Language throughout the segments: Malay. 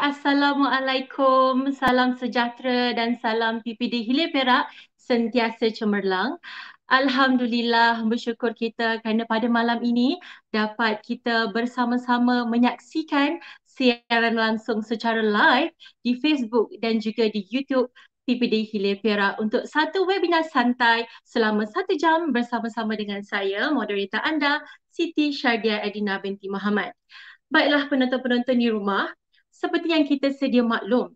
Assalamualaikum, salam sejahtera dan salam PPD Hilir Perak sentiasa cemerlang. Alhamdulillah bersyukur kita kerana pada malam ini dapat kita bersama-sama menyaksikan siaran langsung secara live di Facebook dan juga di YouTube PPD Hilir Perak untuk satu webinar santai selama satu jam bersama-sama dengan saya, moderator anda, Siti Syardia Adina binti Muhammad. Baiklah penonton-penonton di rumah, seperti yang kita sedia maklum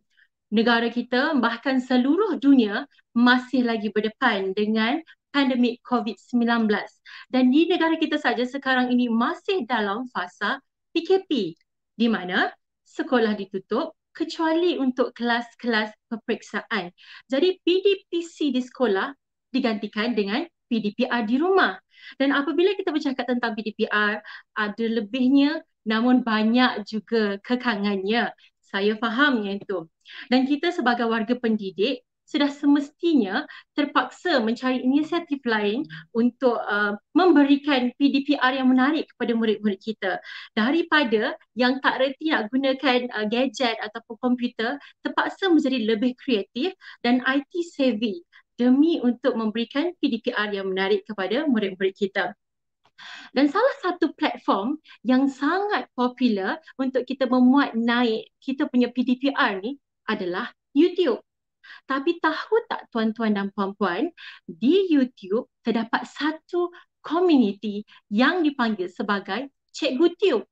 negara kita bahkan seluruh dunia masih lagi berdepan dengan pandemik COVID-19 dan di negara kita saja sekarang ini masih dalam fasa PKP di mana sekolah ditutup kecuali untuk kelas-kelas peperiksaan. Jadi PDPC di sekolah digantikan dengan PDPR di rumah. Dan apabila kita bercakap tentang PDPR, ada lebihnya namun banyak juga kekangannya. Saya faham yang itu. Dan kita sebagai warga pendidik sudah semestinya terpaksa mencari inisiatif lain untuk uh, memberikan PDPR yang menarik kepada murid-murid kita daripada yang tak reti nak gunakan uh, gadget ataupun komputer terpaksa menjadi lebih kreatif dan IT savvy demi untuk memberikan PDPR yang menarik kepada murid-murid kita. Dan salah satu platform yang sangat popular untuk kita memuat naik kita punya PDPR ni adalah YouTube. Tapi tahu tak tuan-tuan dan puan-puan, di YouTube terdapat satu community yang dipanggil sebagai Cikgu Tube.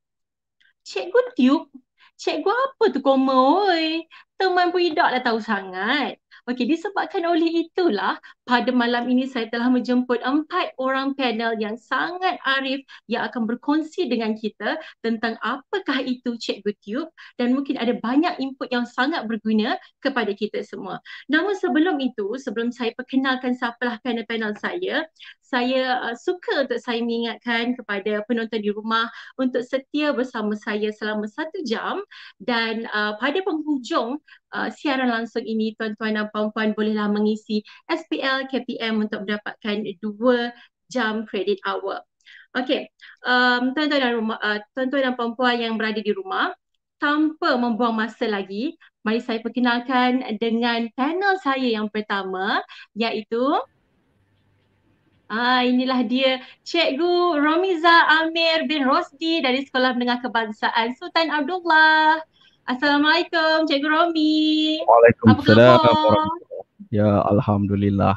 Cikgu Tube? Cikgu apa tu koma oi? Teman pun lah tahu sangat. Okey, disebabkan oleh itulah pada malam ini saya telah menjemput empat orang panel yang sangat arif yang akan berkongsi dengan kita tentang apakah itu Cikgu Tube dan mungkin ada banyak input yang sangat berguna kepada kita semua. Namun sebelum itu, sebelum saya perkenalkan siapalah panel-panel saya, saya uh, suka untuk saya mengingatkan kepada penonton di rumah untuk setia bersama saya selama satu jam dan uh, pada penghujung uh, siaran langsung ini tuan-tuan dan puan-puan bolehlah mengisi SPL KPM untuk mendapatkan dua jam credit hour. Okey, um, tuan-tuan dan rumah, uh, tuan-tuan dan puan-puan yang berada di rumah, tanpa membuang masa lagi, mari saya perkenalkan dengan panel saya yang pertama iaitu Ah, inilah dia Cikgu Romiza Amir bin Rosdi dari Sekolah Menengah Kebangsaan Sultan Abdullah. Assalamualaikum Cikgu Romi. Waalaikumsalam. ya, Alhamdulillah.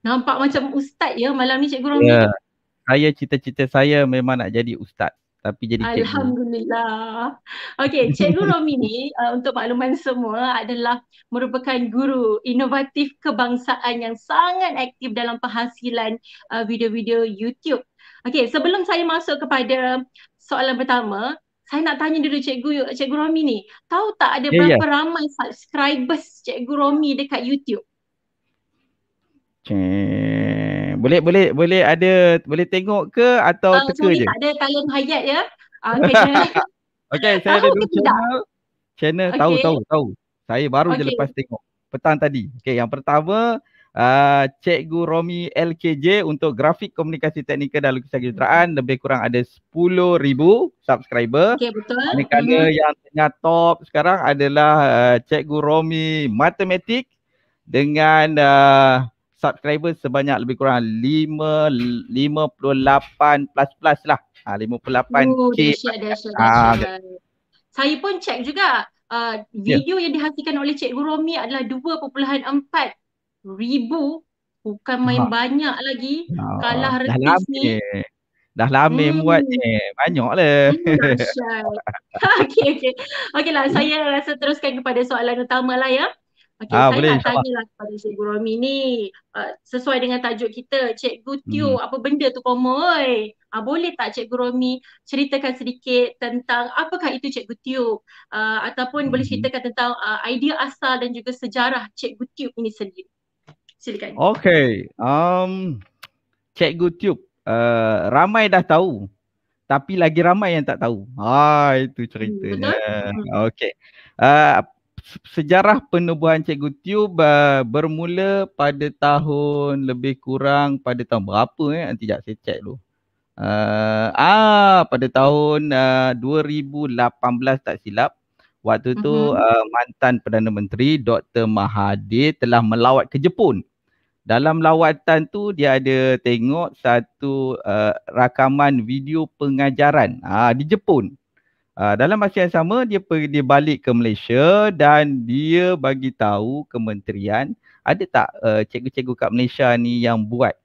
Nampak macam ustaz ya malam ni Cikgu Romi. Ya. Saya cita-cita saya memang nak jadi ustaz tapi jadi Alhamdulillah. cikgu. Alhamdulillah. Okey, cikgu Romi ni uh, untuk makluman semua adalah merupakan guru inovatif kebangsaan yang sangat aktif dalam penghasilan uh, video-video YouTube. Okey, sebelum saya masuk kepada soalan pertama, saya nak tanya dulu cikgu cikgu Romi ni. Tahu tak ada yeah, ya. berapa yeah. ramai subscribers cikgu Romi dekat YouTube? Cik boleh boleh boleh ada boleh tengok ke atau uh, teka je? Tak ada talent hayat ya. Uh, ah, okay, saya ada ah, dua channel. Tidak? Channel okay. tahu tahu tahu. Saya baru okay. je lepas tengok petang tadi. Okay, yang pertama uh, Cikgu Romi LKJ untuk grafik komunikasi teknikal dan lukisan kejuruteraan lebih kurang ada 10,000 subscriber. Okay, betul. Ini mm. yang tengah top sekarang adalah uh, Cikgu Romi Matematik dengan uh, subscriber sebanyak lebih kurang 5 58 plus plus lah. Ha 58k. Ah saya pun cek juga uh, ya. video yeah. yang dihasilkan oleh Cikgu Romi adalah 2.4 ribu bukan main ha. banyak lagi ha. kalah dah lama ni. Dah lama hmm. buat ni. Banyak lah. okay, okay. Okay lah. Saya rasa teruskan kepada soalan utama lah ya. Uh, Okay, ah, saya boleh, nak tanya lah kepada Cikgu Romi ni uh, sesuai dengan tajuk kita Cikgu Tio hmm. apa benda tu koma oi? Uh, boleh tak Cikgu Romi ceritakan sedikit tentang apakah itu Cikgu Tio uh, ataupun hmm. boleh ceritakan tentang uh, idea asal dan juga sejarah Cikgu Tio ini sendiri. Silakan. Okay. Um, Cikgu Tio uh, ramai dah tahu tapi lagi ramai yang tak tahu. ah, itu hmm, ceritanya. Hmm, Okay. Uh, sejarah penubuhan Cikgu Tube uh, bermula pada tahun lebih kurang pada tahun berapa eh? Nanti sekejap saya check dulu. Uh, ah, pada tahun uh, ah, 2018 tak silap. Waktu tu uh-huh. uh, mantan Perdana Menteri Dr. Mahathir telah melawat ke Jepun. Dalam lawatan tu dia ada tengok satu uh, rakaman video pengajaran uh, di Jepun. Uh, dalam masa yang sama dia pergi dia balik ke Malaysia dan dia bagi tahu kementerian ada tak uh, cikgu-cikgu kat Malaysia ni yang buat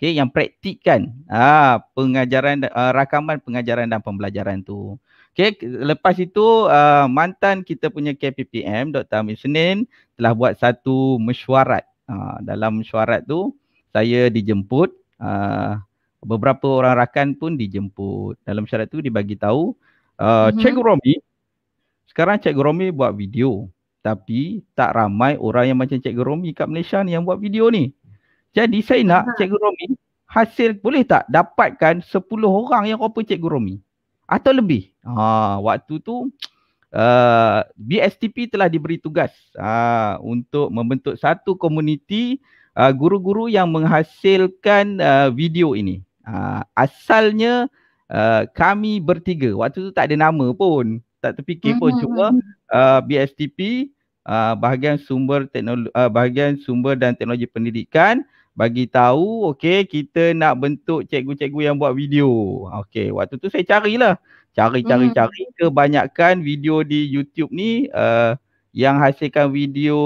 okey yang praktikkan uh, pengajaran uh, rakaman pengajaran dan pembelajaran tu. Okey lepas itu uh, mantan kita punya KPPM Dr. Amir Senin telah buat satu mesyuarat. Uh, dalam mesyuarat tu saya dijemput uh, beberapa orang rakan pun dijemput. Dalam syarat tu dibagi tahu uh-huh. Cikgu Romi Sekarang Cikgu Romi buat video Tapi tak ramai orang yang macam Cikgu Romi kat Malaysia ni yang buat video ni Jadi saya nak uh-huh. Cikgu Romi Hasil boleh tak dapatkan 10 orang yang rupa Cikgu Romi Atau lebih ha, Waktu tu Uh, BSTP telah diberi tugas uh, untuk membentuk satu komuniti uh, guru-guru yang menghasilkan uh, video ini. Uh, asalnya Eh, kami bertiga waktu tu tak ada nama pun tak terfikir pun uh-huh. cuma uh, mm-hmm. eh, BSTP uh, eh, bahagian sumber teknologi uh, bahagian sumber dan teknologi pendidikan bagi tahu okey kita nak bentuk cikgu-cikgu yang buat video okey waktu tu saya carilah cari cari uh-huh. cari kebanyakan video di YouTube ni uh, yang hasilkan video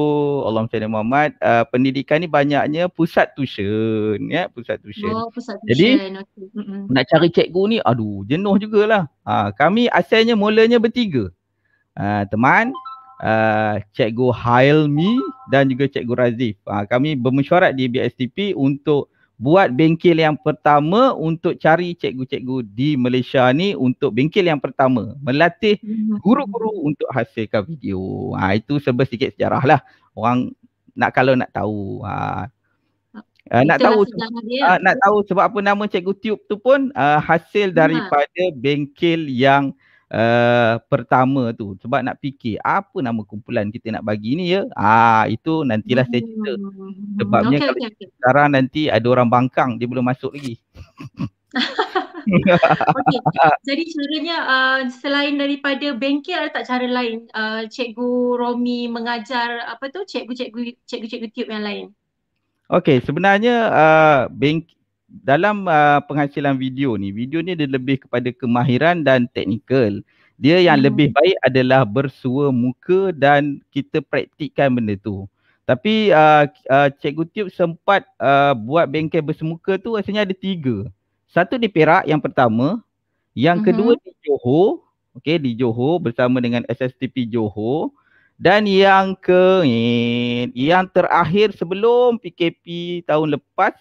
Allah SWT Muhammad uh, pendidikan ni banyaknya pusat tuition ya pusat tuition. Oh, pusat tuition. Jadi okay. nak cari cikgu ni aduh jenuh jugalah. Ha, kami asalnya mulanya bertiga. Ha, teman uh, cikgu Hailmi dan juga cikgu Razif. Ha, kami bermesyuarat di BSTP untuk buat bengkel yang pertama untuk cari cikgu-cikgu di Malaysia ni untuk bengkel yang pertama melatih mhm. guru-guru untuk hasilkan video. Ha, itu serba sikit sejarah lah. Orang nak kalau nak tahu. Ha. Uh, nak tahu uh, nak tahu sebab apa nama cikgu tube tu pun uh, hasil daripada ha. bengkel yang Eh, pertama tu sebab nak fikir apa nama kumpulan kita nak bagi ni ya ah itu nantilah saya cerita hmm. sebabnya okay, kalau okay, okay. sekarang nanti ada orang bangkang dia belum masuk lagi okay. Jadi caranya uh, selain daripada bengkel ada tak cara lain uh, cikgu Romi mengajar apa tu cikgu-cikgu cikgu-cikgu tiup yang lain Okay, sebenarnya uh, bengkel dalam uh, penghasilan video ni video ni dia lebih kepada kemahiran dan teknikal dia yang hmm. lebih baik adalah bersua muka dan kita praktikkan benda tu tapi uh, uh, cikgu tiup sempat uh, buat bengkel bersemuka tu rasanya ada tiga satu di Perak yang pertama yang hmm. kedua di Johor okey di Johor bersama dengan SSTP Johor dan yang ke eh, yang terakhir sebelum PKP tahun lepas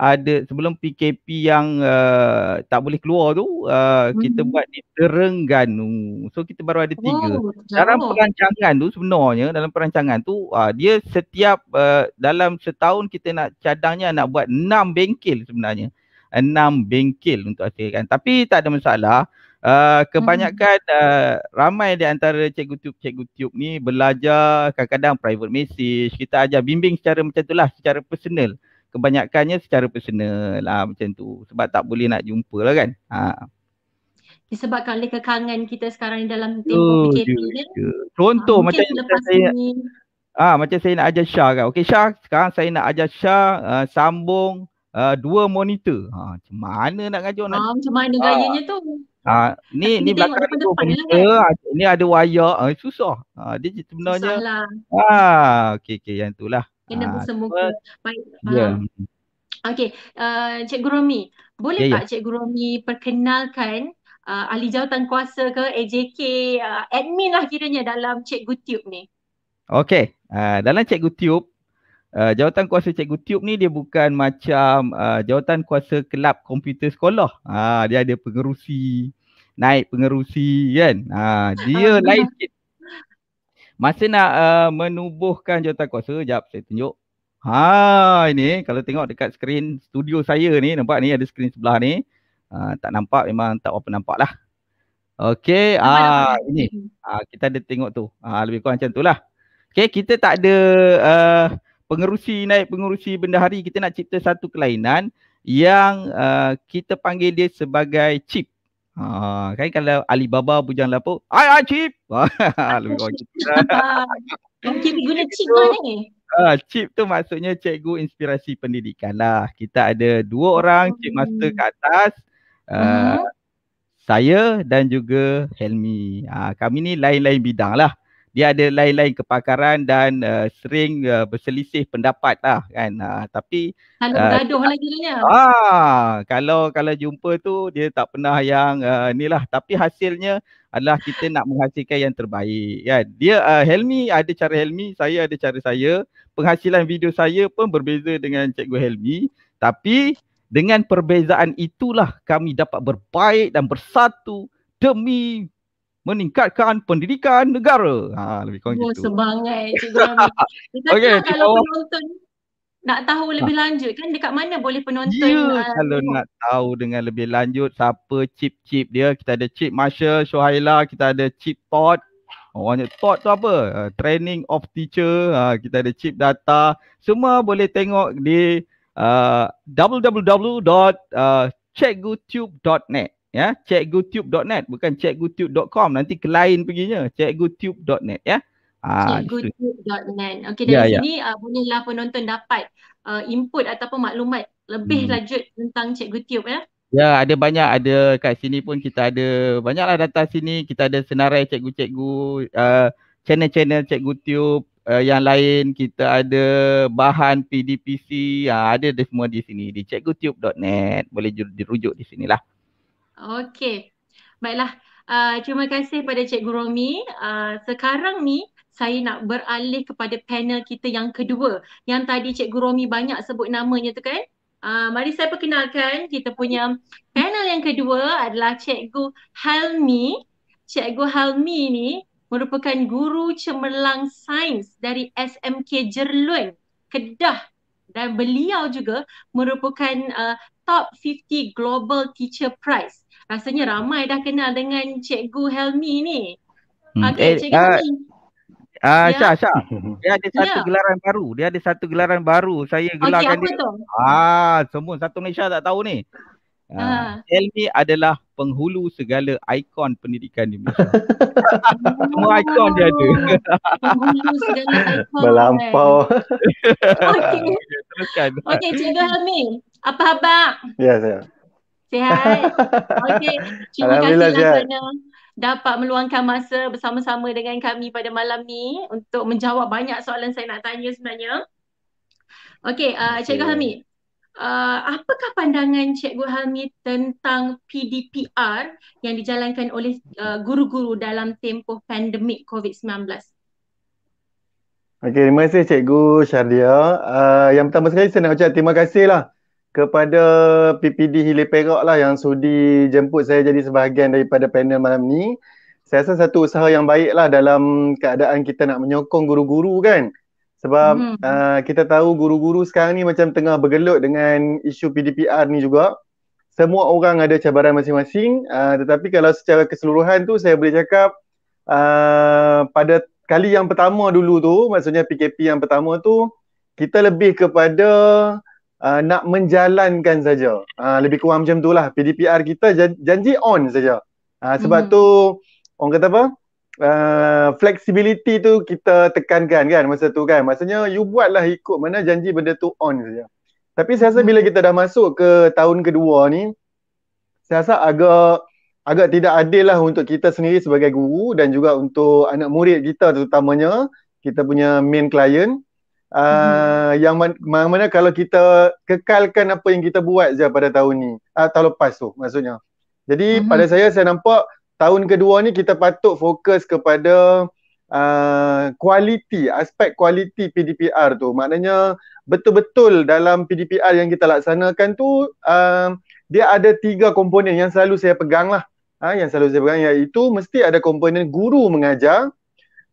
ada sebelum PKP yang uh, tak boleh keluar tu uh, hmm. kita buat di Terengganu. So kita baru ada tiga. Oh, dalam jauh. perancangan tu sebenarnya dalam perancangan tu uh, dia setiap uh, dalam setahun kita nak cadangnya nak buat enam bengkel sebenarnya. Enam bengkel untuk hasilkan. Tapi tak ada masalah. Uh, kebanyakan hmm. uh, ramai di antara cikgu tube cikgu tube ni belajar kadang-kadang private message kita ajar bimbing secara macam tu lah secara personal kebanyakannya secara personal lah macam tu sebab tak boleh nak jumpa lah kan ha. disebabkan oleh kekangan kita sekarang dalam tempoh PKP kan contoh ha, macam lepas saya, ah ha, macam saya nak ajar Syah kan okey Syah sekarang saya nak ajar Syah uh, sambung uh, dua monitor ha macam mana nak ajar ha, ah, nak macam mana ah. gayanya tu Ha, ni Tapi ni belakang depan depan lah monitor, kan? ni ada wayar, ha, susah. Ha, dia sebenarnya. Susahlah. Ha, okey okey yang itulah kena ha, ah, bersemuka baik ya. faham yeah. okey uh, cikgu romi boleh yeah, ya. tak yeah. cikgu romi perkenalkan uh, ahli jawatan kuasa ke AJK uh, admin lah kiranya dalam cikgu tube ni okey uh, dalam cikgu tube Uh, jawatan kuasa cikgu tube ni dia bukan macam uh, jawatan kuasa kelab komputer sekolah. Ha, dia ada pengerusi, naik pengerusi kan. Ha, dia lain sikit. Masa nak uh, menubuhkan jawatan kuasa, jap saya tunjuk. Ha ini kalau tengok dekat skrin studio saya ni nampak ni ada skrin sebelah ni. Uh, tak nampak memang tak apa nampak lah. Okay ah uh, ini uh, kita ada tengok tu. uh, lebih kurang macam tu lah. Okay kita tak ada uh, pengerusi naik pengerusi benda hari kita nak cipta satu kelainan yang uh, kita panggil dia sebagai chip. Ha, kan kalau Alibaba bujang lapuk. Ai ai chip. Ah, lebih kurang gitu. Mungkin guna chip mana ni? Uh, chip tu maksudnya cikgu inspirasi pendidikan lah. Kita ada dua orang chip master hmm. ke atas. Uh, uh-huh. Saya dan juga Helmi. Uh, kami ni lain-lain bidang lah dia ada lain-lain kepakaran dan uh, sering uh, berselisih pendapat lah kan uh, tapi kalau uh, eh, gaduh lagi dia ah kalau kalau jumpa tu dia tak pernah yang uh, ni lah tapi hasilnya adalah kita nak menghasilkan yang terbaik kan dia uh, Helmi ada cara Helmi saya ada cara saya penghasilan video saya pun berbeza dengan cikgu Helmi tapi dengan perbezaan itulah kami dapat berbaik dan bersatu demi meningkatkan pendidikan negara. Ha lebih kurang oh, gitu. Semangat cikgu Rami. Okey kalau penonton nak tahu lebih ha. lanjut kan dekat mana boleh penonton? Ya uh, kalau nak tahu dengan lebih lanjut siapa chip-chip dia kita ada chip Marshall, Shohaila, kita ada chip Todd Orangnya thought tu apa? Uh, training of teacher, uh, kita ada chip data. Semua boleh tengok di uh, www.cikgutube.net ya cikgutube.net bukan cikgutube.com nanti klien perginya cikgutube.net ya ah, cikgutube.net okey dari ya, ya. sini uh, bolehlah penonton dapat uh, input ataupun maklumat lebih hmm. lanjut tentang cikgutube ya Ya ada banyak ada kat sini pun kita ada banyaklah data sini kita ada senarai cikgu-cikgu channel-channel cikgu tube uh, yang lain kita ada bahan PDPC uh, ada semua di sini di cikgutube.net boleh dirujuk di sinilah. Okey. Baiklah. Uh, terima kasih kepada Cik Gromi. Uh, ah, sekarang ni saya nak beralih kepada panel kita yang kedua. Yang tadi Cik Gromi banyak sebut namanya tu kan? Uh, mari saya perkenalkan kita punya panel yang kedua adalah Cikgu Helmi. Cikgu Halmi ni merupakan guru cemerlang sains dari SMK Jerlun, Kedah. Dan beliau juga merupakan uh, top 50 global teacher prize rasanya ramai dah kenal dengan Cikgu Helmi ni. Hmm. Okay, eh, Cikgu ah, Helmi. Ah, ya. Syah, Dia ada satu ya. gelaran baru. Dia ada satu gelaran baru. Saya gelarkan okay, apa Tu? Ah, semua satu Malaysia tak tahu ni. Ah, ah. Helmi adalah penghulu segala ikon pendidikan di Malaysia. Semua ikon dia ada. Penghulu segala ikon. Melampau. Eh. Okey. Okey, Cikgu Helmi. Apa khabar? Ya, yes, saya. Yes. Sihat. Okey. Terima kasih kerana dapat meluangkan masa bersama-sama dengan kami pada malam ni untuk menjawab banyak soalan saya nak tanya sebenarnya. Okey, uh, Cikgu okay. Hamid. Uh, apakah pandangan Cikgu Hamid tentang PDPR yang dijalankan oleh uh, guru-guru dalam tempoh pandemik COVID-19? Okey, terima kasih Cikgu Syardia. Uh, yang pertama sekali saya nak ucap terima kasihlah kepada PPD Hilir Perak lah yang sudi jemput saya jadi sebahagian daripada panel malam ni. Saya rasa satu usaha yang baik lah dalam keadaan kita nak menyokong guru-guru kan. Sebab hmm. uh, kita tahu guru-guru sekarang ni macam tengah bergelut dengan isu PDPR ni juga. Semua orang ada cabaran masing-masing uh, tetapi kalau secara keseluruhan tu saya boleh cakap uh, pada kali yang pertama dulu tu maksudnya PKP yang pertama tu kita lebih kepada uh, nak menjalankan saja. Uh, lebih kurang macam lah. PDPR kita janji on saja. Uh, sebab hmm. tu orang kata apa? Uh, flexibility tu kita tekankan kan masa tu kan. Maksudnya you buatlah ikut mana janji benda tu on saja. Tapi saya rasa bila hmm. kita dah masuk ke tahun kedua ni saya rasa agak agak tidak adil lah untuk kita sendiri sebagai guru dan juga untuk anak murid kita terutamanya kita punya main client uh, hmm. yang man- mana kalau kita kekalkan apa yang kita buat je pada tahun ni uh, tahun lepas tu maksudnya jadi hmm. pada saya saya nampak tahun kedua ni kita patut fokus kepada ah, kualiti uh, aspek kualiti PDPR tu maknanya betul-betul dalam PDPR yang kita laksanakan tu uh, dia ada tiga komponen yang selalu saya pegang lah ha, yang selalu saya pegang iaitu mesti ada komponen guru mengajar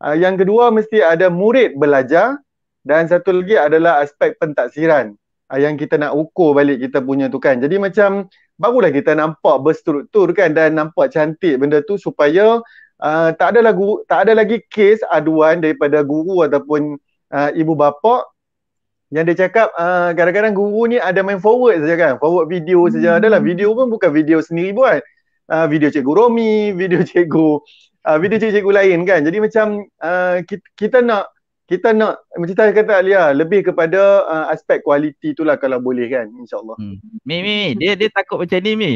uh, yang kedua mesti ada murid belajar dan satu lagi adalah aspek pentaksiran uh, yang kita nak ukur balik kita punya tu kan. Jadi macam barulah kita nampak berstruktur kan dan nampak cantik benda tu supaya uh, tak ada lagu tak ada lagi kes aduan daripada guru ataupun uh, ibu bapa yang dia cakap uh, kadang-kadang guru ni ada main forward saja kan forward video saja hmm. adalah video pun bukan video sendiri buat kan. uh, video cikgu Romi video cikgu uh, video cikgu lain kan jadi macam uh, kita, kita nak kita nak macam tadi kata Alia lah, lebih kepada uh, aspek kualiti tu lah kalau boleh kan insyaallah. Hmm. mi mi dia dia takut macam ni mi.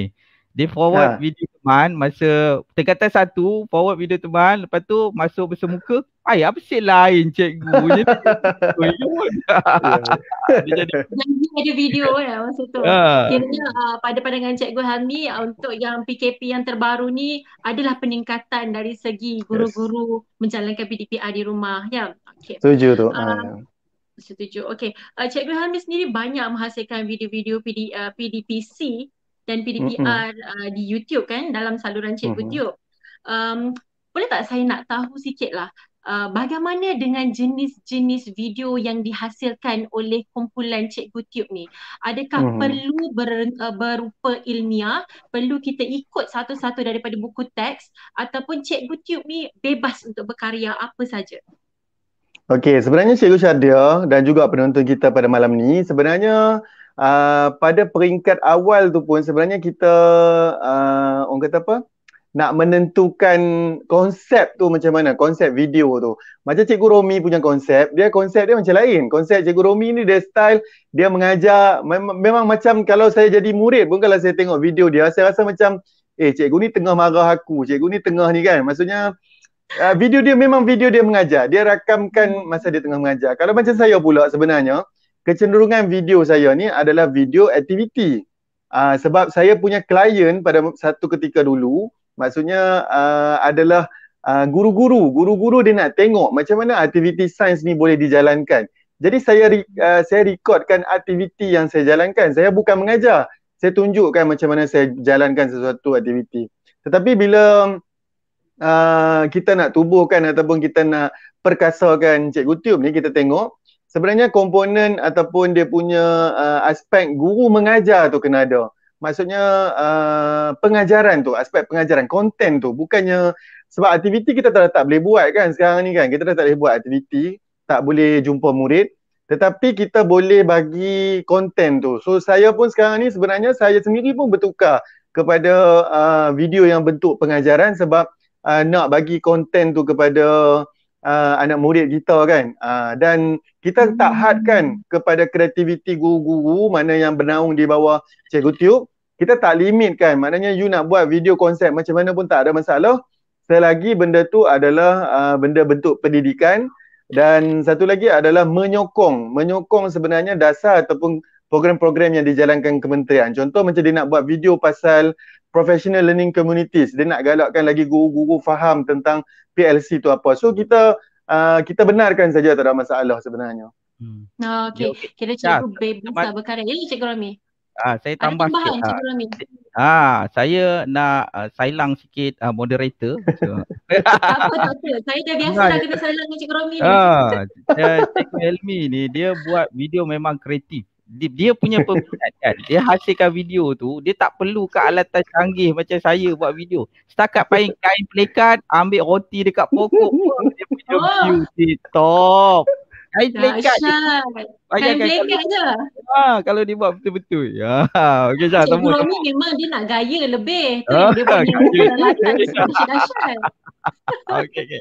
Dia forward ha. video teman masa tingkatan satu forward video teman lepas tu masuk bersemuka ai apa sih lain cikgu dia jadi dia ada video lah masa tu ha. Ya. kira uh, ah, pada pandangan cikgu Hami ah, untuk yang PKP yang terbaru ni adalah peningkatan dari segi guru-guru yes. menjalankan PDPA di rumah ya okey setuju tu uh, setuju okey uh, cikgu Hami sendiri banyak menghasilkan video-video PD, uh, PDPC dan PDPR mm-hmm. uh, di YouTube kan dalam saluran Cik mm-hmm. Um, boleh tak saya nak tahu sikit lah uh, bagaimana dengan jenis-jenis video yang dihasilkan oleh kumpulan Cikgu Tiup ni? Adakah mm-hmm. perlu ber, uh, berupa ilmiah? Perlu kita ikut satu-satu daripada buku teks? Ataupun Cikgu Tiup ni bebas untuk berkarya apa saja? Okey, sebenarnya Cikgu Syardia dan juga penonton kita pada malam ni sebenarnya uh, pada peringkat awal tu pun sebenarnya kita uh, orang kata apa nak menentukan konsep tu macam mana konsep video tu macam cikgu Romi punya konsep dia konsep dia macam lain konsep cikgu Romi ni dia style dia mengajar mem- memang macam kalau saya jadi murid pun kalau saya tengok video dia saya rasa macam eh cikgu ni tengah marah aku cikgu ni tengah ni kan maksudnya uh, video dia memang video dia mengajar dia rakamkan masa dia tengah mengajar kalau macam saya pula sebenarnya kecenderungan video saya ni adalah video aktiviti. Uh, ah, sebab saya punya klien pada satu ketika dulu, maksudnya uh, adalah uh, guru-guru. Guru-guru dia nak tengok macam mana aktiviti sains ni boleh dijalankan. Jadi saya uh, saya rekodkan aktiviti yang saya jalankan. Saya bukan mengajar. Saya tunjukkan macam mana saya jalankan sesuatu aktiviti. Tetapi bila uh, kita nak tubuhkan ataupun kita nak perkasakan Cikgu Tube ni, kita tengok sebenarnya komponen ataupun dia punya uh, aspek guru mengajar tu kena ada. Maksudnya uh, pengajaran tu, aspek pengajaran, konten tu bukannya sebab aktiviti kita dah tak boleh buat kan sekarang ni kan. Kita dah tak boleh buat aktiviti, tak boleh jumpa murid. Tetapi kita boleh bagi konten tu. So saya pun sekarang ni sebenarnya saya sendiri pun bertukar kepada uh, video yang bentuk pengajaran sebab uh, nak bagi konten tu kepada uh, anak murid kita kan uh, dan kita tak hadkan kepada kreativiti guru-guru mana yang bernaung di bawah cikgu tiup kita tak limitkan. kan maknanya you nak buat video konsep macam mana pun tak ada masalah selagi benda tu adalah uh, benda bentuk pendidikan dan satu lagi adalah menyokong menyokong sebenarnya dasar ataupun program-program yang dijalankan kementerian. Contoh macam dia nak buat video pasal professional learning communities, dia nak galakkan lagi guru-guru faham tentang PLC tu apa. So kita uh, kita benarkan saja tak ada masalah sebenarnya. Hmm. okay. Yeah, okay. Ya, Kira cikgu ya, bebas tak lah berkarya. Ya, cikgu Rami. Ah, saya tambah Ada sikit, cikgu ah. ah, saya nak uh, sailang sikit uh, moderator. So. apa tak apa. Saya dah biasa dah kena sailang dengan cikgu Rami ni. Cik cikgu ni dia buat video memang kreatif dia, dia punya pemikiran dia hasilkan video tu dia tak perlu ke alat canggih macam saya buat video setakat paling kain pelikat ambil roti dekat pokok dia punya view di top kain pelikat kain kan pelikat je ha, kalau dia buat betul-betul ya Okay Shah Cik Romy memang dia nak gaya lebih tu ah, dia buat gaya. Dia dia dia dia dia dia dia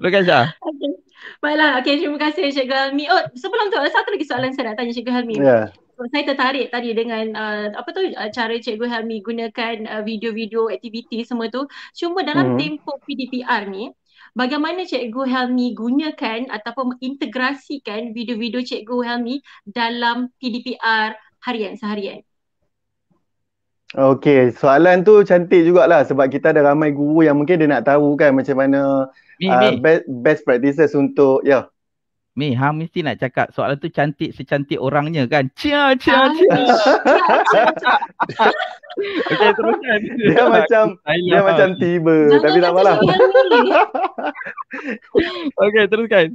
dia dia dia Baiklah, okay, terima kasih Encik Helmi. Oh, sebelum tu ada satu lagi soalan saya nak tanya Encik Helmi. Yeah. Saya tertarik tadi dengan uh, apa tu uh, cara Cikgu Helmi gunakan uh, video-video aktiviti semua tu. Cuma dalam mm. tempoh PDPR ni, bagaimana Cikgu Helmi gunakan ataupun integrasikan video-video Cikgu Helmi dalam PDPR harian seharian? Okey, soalan tu cantik jugalah sebab kita ada ramai guru yang mungkin dia nak tahu kan macam mana Mi, uh, best, best practices untuk ya. Yeah. Mi, hang mesti nak cakap soalan tu cantik secantik orangnya kan. Cia cia ah, cia. Okey, teruskan. Dia, dia macam dia macam tiba Jangan tapi tak apalah. Okey, teruskan.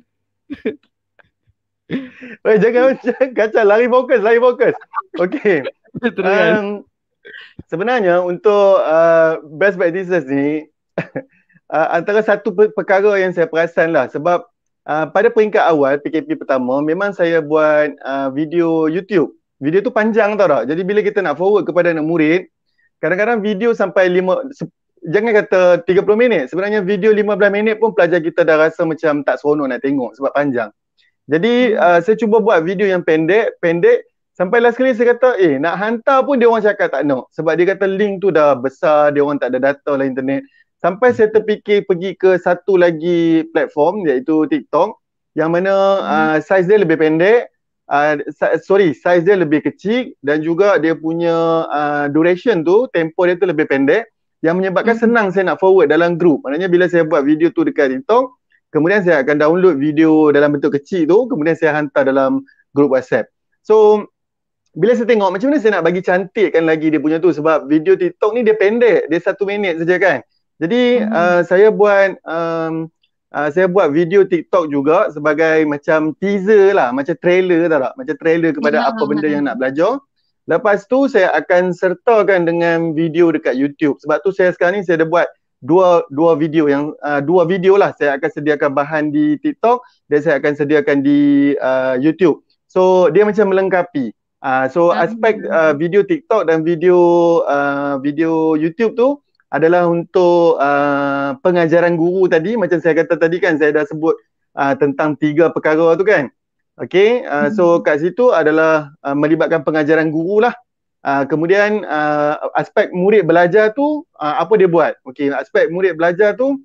Wei, jangan jangan kacau lari fokus, lari fokus. Okey. Teruskan. Um, Sebenarnya untuk uh, best practices ni uh, antara satu perkara yang saya perasan lah sebab uh, pada peringkat awal PKP pertama memang saya buat uh, video YouTube. Video tu panjang tau tak? Jadi bila kita nak forward kepada anak murid, kadang-kadang video sampai lima jangan kata 30 minit. Sebenarnya video 15 minit pun pelajar kita dah rasa macam tak seronok nak tengok sebab panjang. Jadi hmm. uh, saya cuba buat video yang pendek, pendek Sampai last kali saya kata, eh nak hantar pun dia orang cakap tak nak. Sebab dia kata link tu dah besar, dia orang tak ada data lah internet. Sampai saya terfikir pergi ke satu lagi platform iaitu TikTok yang mana hmm. uh, size dia lebih pendek, uh, sorry size dia lebih kecil dan juga dia punya uh, duration tu, tempo dia tu lebih pendek yang menyebabkan hmm. senang saya nak forward dalam group. Maknanya bila saya buat video tu dekat TikTok, kemudian saya akan download video dalam bentuk kecil tu, kemudian saya hantar dalam group WhatsApp. So bila saya tengok macam mana saya nak bagi cantikkan lagi dia punya tu sebab video TikTok ni dia pendek dia satu minit saja kan jadi hmm. uh, saya buat um, uh, saya buat video TikTok juga sebagai macam teaser lah macam trailer tak tak macam trailer kepada yeah, apa benda yeah. yang nak belajar lepas tu saya akan sertakan dengan video dekat YouTube sebab tu saya sekarang ni saya ada buat dua dua video yang uh, dua video lah saya akan sediakan bahan di TikTok dan saya akan sediakan di uh, YouTube so dia macam melengkapi Uh, so um. aspek uh, video TikTok dan video uh, video YouTube tu adalah untuk uh, pengajaran guru tadi macam saya kata tadi kan saya dah sebut uh, tentang tiga perkara tu kan. Okay, uh, so hmm. kat situ adalah uh, melibatkan pengajaran guru lah. Uh, kemudian uh, aspek murid belajar tu uh, apa dia buat? Okay, aspek murid belajar tu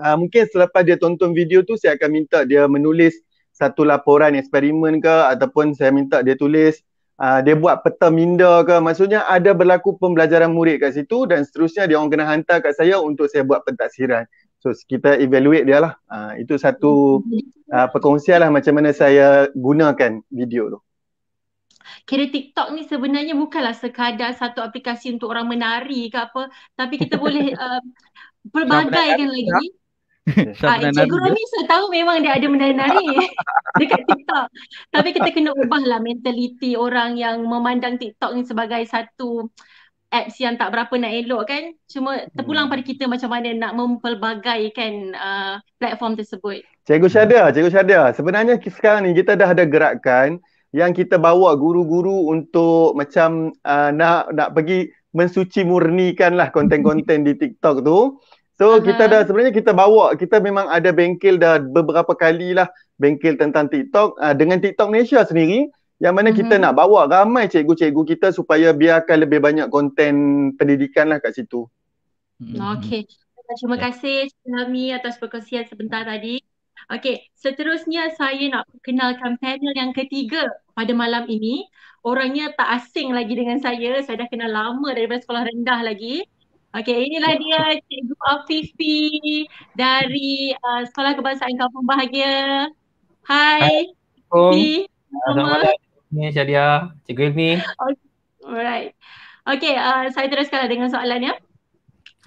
uh, mungkin selepas dia tonton video tu saya akan minta dia menulis satu laporan eksperimen ke ataupun saya minta dia tulis uh, dia buat peta minda ke maksudnya ada berlaku pembelajaran murid kat situ dan seterusnya dia orang kena hantar kat saya untuk saya buat pentaksiran so kita evaluate dia lah uh, itu satu uh, perkongsian lah macam mana saya gunakan video tu Kira TikTok ni sebenarnya bukanlah sekadar satu aplikasi untuk orang menari ke apa tapi kita boleh uh, eh, pelbagaikan lagi ya? Ah, Encik ya? Rani saya tahu memang dia ada menari-nari dekat TikTok. Tapi kita kena ubah lah mentaliti orang yang memandang TikTok ni sebagai satu apps yang tak berapa nak elok kan. Cuma terpulang hmm. pada kita macam mana nak mempelbagaikan uh, platform tersebut. Cikgu Syada, Cikgu Syada, sebenarnya sekarang ni kita dah ada gerakan yang kita bawa guru-guru untuk macam uh, nak nak pergi mensuci murnikanlah konten-konten di TikTok tu. So uh-huh. kita dah sebenarnya kita bawa kita memang ada bengkel dah beberapa kali lah bengkel tentang TikTok uh, dengan TikTok Malaysia sendiri yang mana uh-huh. kita mhm. nak bawa ramai cikgu-cikgu kita supaya biarkan lebih banyak konten pendidikan lah kat situ. Hmm. Okay. Terima ya. kasih Cik atas perkongsian sebentar tadi. Okay, seterusnya saya nak perkenalkan panel yang ketiga pada malam ini. Orangnya tak asing lagi dengan saya. Saya dah kenal lama daripada sekolah rendah lagi. Okay, inilah dia Cikgu Afifi dari uh, Sekolah Kebangsaan Kampung Bahagia. Hai. Assalamualaikum. Ah, Ini Shadia, Cikgu Ilmi. Okay. Alright. Okay. uh, saya teruskanlah dengan soalan ya.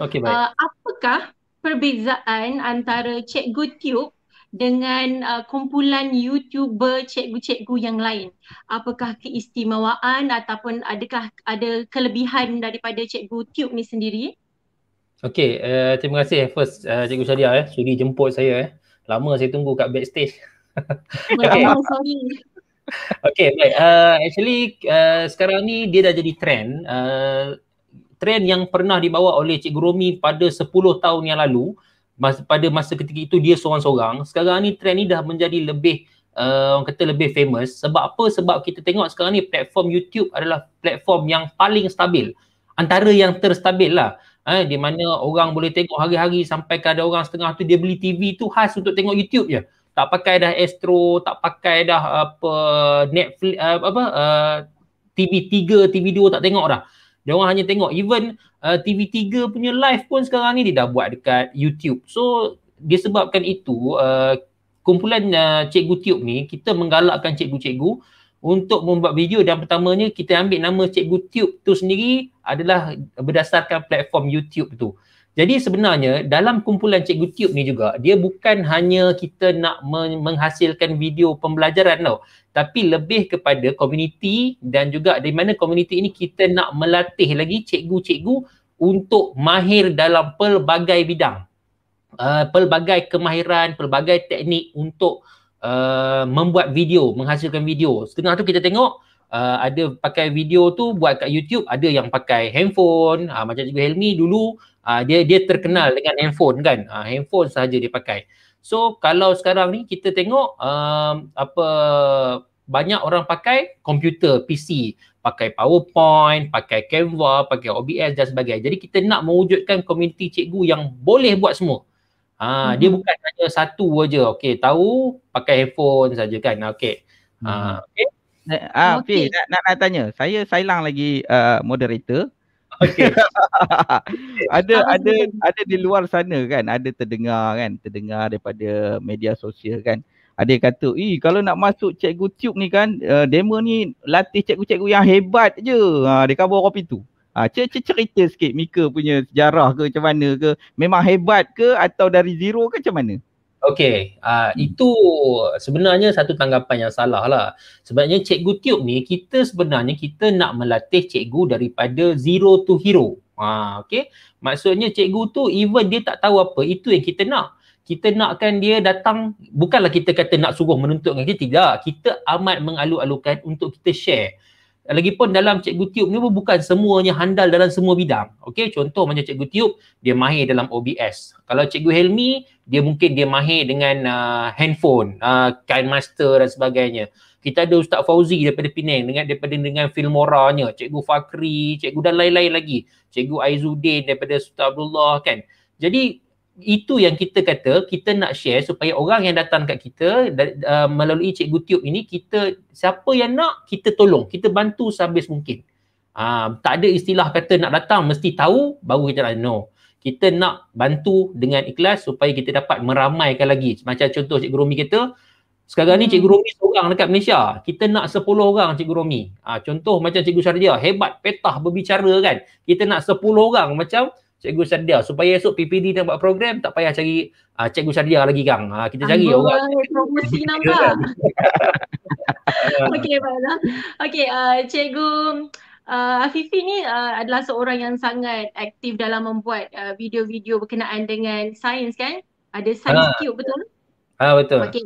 Okey, baik. Uh, apakah perbezaan antara Cikgu Tube dengan uh, kumpulan YouTuber cikgu-cikgu yang lain? Apakah keistimewaan ataupun adakah ada kelebihan daripada cikgu Tube ni sendiri? Okay, uh, terima kasih first uh, cikgu Shadia eh. Sudi jemput saya eh. Lama saya tunggu kat backstage. okay. Okay, baik. Uh, actually uh, sekarang ni dia dah jadi trend. Uh, trend yang pernah dibawa oleh Cikgu Romi pada 10 tahun yang lalu uh, masa, pada masa ketika itu dia seorang-seorang sekarang ni trend ni dah menjadi lebih uh, orang kata lebih famous sebab apa sebab kita tengok sekarang ni platform YouTube adalah platform yang paling stabil antara yang terstabil lah eh, di mana orang boleh tengok hari-hari sampai kadang orang setengah tu dia beli TV tu khas untuk tengok YouTube je tak pakai dah Astro tak pakai dah apa Netflix uh, eh, apa uh, TV 3 TV 2 tak tengok dah dia orang hanya tengok even uh, TV3 punya live pun sekarang ni dia dah buat dekat YouTube. So disebabkan itu uh, kumpulan uh, cikgu Tube ni kita menggalakkan cikgu-cikgu untuk membuat video dan pertamanya kita ambil nama cikgu Tube tu sendiri adalah berdasarkan platform YouTube tu. Jadi sebenarnya dalam kumpulan Cikgu Tube ni juga dia bukan hanya kita nak menghasilkan video pembelajaran tau tapi lebih kepada komuniti dan juga di mana komuniti ini kita nak melatih lagi cikgu-cikgu untuk mahir dalam pelbagai bidang. Uh, pelbagai kemahiran, pelbagai teknik untuk uh, membuat video, menghasilkan video. Setengah tu kita tengok Uh, ada pakai video tu buat kat YouTube ada yang pakai handphone uh, macam cikgu Helmi dulu uh, dia dia terkenal hmm. dengan handphone kan uh, handphone sahaja dia pakai so kalau sekarang ni kita tengok um, apa banyak orang pakai komputer PC pakai PowerPoint pakai Canva pakai OBS dan sebagainya jadi kita nak mewujudkan komuniti cikgu yang boleh buat semua Ha, hmm. Dia bukan hanya satu aja. Okey, tahu pakai handphone saja kan. Okey. Ha, okay. Ah, hmm. okay. Eh, nak, nak, nak, tanya. Saya sailang lagi uh, moderator. Okey. ada ada ada di luar sana kan ada terdengar kan terdengar daripada media sosial kan. Ada yang kata, "Eh, kalau nak masuk cikgu tube ni kan, uh, demo ni latih cikgu-cikgu yang hebat je." Ha, uh, dia cover orang pintu. Ha, uh, cik cerita sikit Mika punya sejarah ke macam mana ke? Memang hebat ke atau dari zero ke macam mana? Okey, uh, hmm. itu sebenarnya satu tanggapan yang salah lah. Sebenarnya cikgu tiup ni kita sebenarnya kita nak melatih cikgu daripada zero to hero. Ha, okey. Maksudnya cikgu tu even dia tak tahu apa, itu yang kita nak. Kita nakkan dia datang, bukanlah kita kata nak suruh menuntut dengan kita, tidak. Kita amat mengalu-alukan untuk kita share. Lagipun dalam cikgu tiup ni pun bukan semuanya handal dalam semua bidang. Okey, contoh macam cikgu tiup, dia mahir dalam OBS. Kalau cikgu Helmi, dia mungkin dia mahir dengan uh, handphone uh, kain master dan sebagainya kita ada Ustaz Fauzi daripada Penang dengan daripada dengan filmoranya Cikgu Fakri, Cikgu dan lain-lain lagi Cikgu Aizuddin daripada Ustaz Abdullah kan jadi itu yang kita kata kita nak share supaya orang yang datang kat kita uh, melalui Cikgu Tiup ini kita siapa yang nak kita tolong kita bantu sehabis mungkin uh, tak ada istilah kata nak datang mesti tahu baru kita nak know kita nak bantu dengan ikhlas supaya kita dapat meramaikan lagi. Macam contoh Cikgu Romi kata, sekarang hmm. ni Cikgu Romi seorang dekat Malaysia. Kita nak 10 orang Cikgu Romi. Ha, contoh macam Cikgu Sardia, hebat, petah berbicara kan. Kita nak 10 orang macam Cikgu Sardia. Supaya esok PPD nak buat program, tak payah cari uh, Cikgu Sardia lagi kang. Ha, kita cari Ayuh, orang. Promosi nampak. Okey, Pak Okay uh, Cikgu uh, Afifi ni uh, adalah seorang yang sangat aktif dalam membuat uh, video-video berkenaan dengan sains kan? Ada science ha. Ah. cube betul? Ha betul. Okay.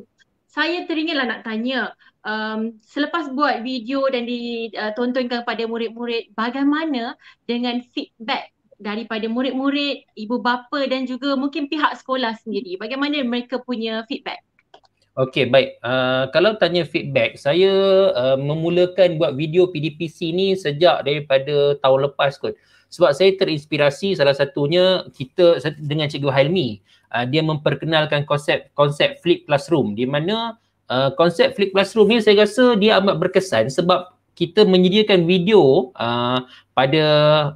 Saya teringinlah nak tanya um, selepas buat video dan ditontonkan kepada murid-murid bagaimana dengan feedback daripada murid-murid, ibu bapa dan juga mungkin pihak sekolah sendiri. Bagaimana mereka punya feedback? Okey, baik. Uh, kalau tanya feedback, saya uh, memulakan buat video PDPC ni sejak daripada tahun lepas kot. Sebab saya terinspirasi salah satunya kita dengan Cikgu Hailmi. Uh, dia memperkenalkan konsep konsep flip classroom di mana uh, konsep flip classroom ni saya rasa dia amat berkesan sebab kita menyediakan video uh, pada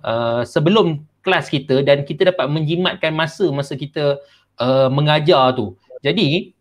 uh, sebelum kelas kita dan kita dapat menjimatkan masa masa kita uh, mengajar tu. Jadi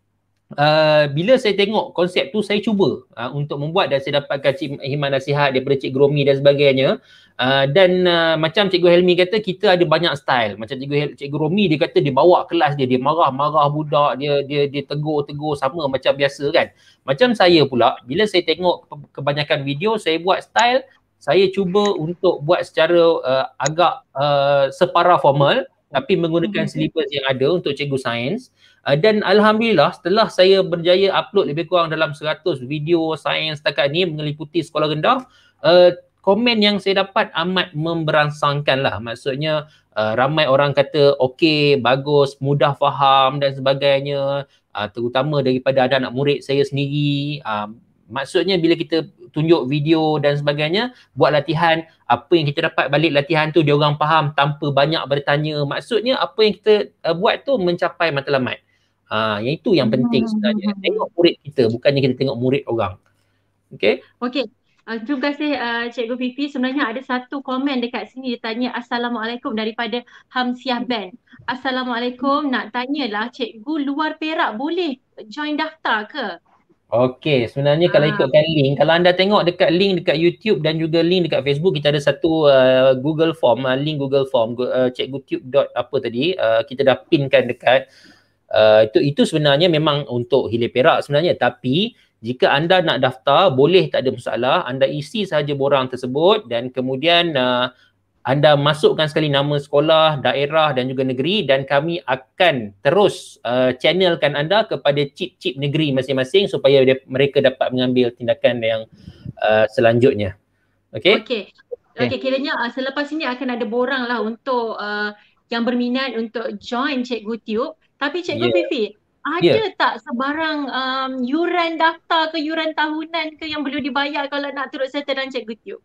Uh, bila saya tengok konsep tu saya cuba uh, untuk membuat dan saya dapatkan cik himan nasihat daripada cik Gromi dan sebagainya uh, dan uh, macam cikgu Helmi kata kita ada banyak style macam cikgu Hel- cikgu Romi dia kata dia bawa kelas dia dia marah-marah budak dia dia dia tegur-tegur sama macam biasa kan macam saya pula bila saya tengok kebanyakan video saya buat style saya cuba untuk buat secara uh, agak uh, separa formal tapi hmm, menggunakan mm-hmm. syllabus yang ada untuk cikgu sains uh, dan alhamdulillah setelah saya berjaya upload lebih kurang dalam 100 video sains setakat ni mengeliputi sekolah rendah uh, komen yang saya dapat amat memberangsangkan lah. Maksudnya uh, ramai orang kata okey, bagus, mudah faham dan sebagainya. Uh, terutama daripada ada anak murid saya sendiri. Uh, Maksudnya bila kita tunjuk video dan sebagainya, buat latihan, apa yang kita dapat balik latihan tu dia orang faham tanpa banyak bertanya. Maksudnya apa yang kita uh, buat tu mencapai matlamat. Ha, yang itu yang penting hmm. sebenarnya. Tengok murid kita, bukannya kita tengok murid orang. Okay? Okay. Uh, terima kasih uh, Cikgu Fifi. Sebenarnya ada satu komen dekat sini dia tanya Assalamualaikum daripada Hamsiah Ben. Assalamualaikum nak tanyalah Cikgu luar Perak boleh join daftar ke? Okey, sebenarnya ha. kalau ah. ikutkan link, kalau anda tengok dekat link dekat YouTube dan juga link dekat Facebook, kita ada satu uh, Google form, uh, link Google form, uh, apa tadi, uh, kita dah pinkan dekat uh, itu itu sebenarnya memang untuk hilir perak sebenarnya, tapi jika anda nak daftar, boleh tak ada masalah, anda isi sahaja borang tersebut dan kemudian uh, anda masukkan sekali nama sekolah, daerah dan juga negeri dan kami akan terus uh, channelkan anda kepada chip-chip negeri masing-masing supaya dia, mereka dapat mengambil tindakan yang uh, selanjutnya. Okey. Okey. Hmm. Okey, okay, kiranya uh, selepas ini akan ada borang lah untuk uh, yang berminat untuk join Cikgu Tube. Tapi Cikgu yeah. Fifi, ada yeah. tak sebarang um, yuran daftar ke yuran tahunan ke yang perlu dibayar kalau nak terus settle dalam Cikgu Tube?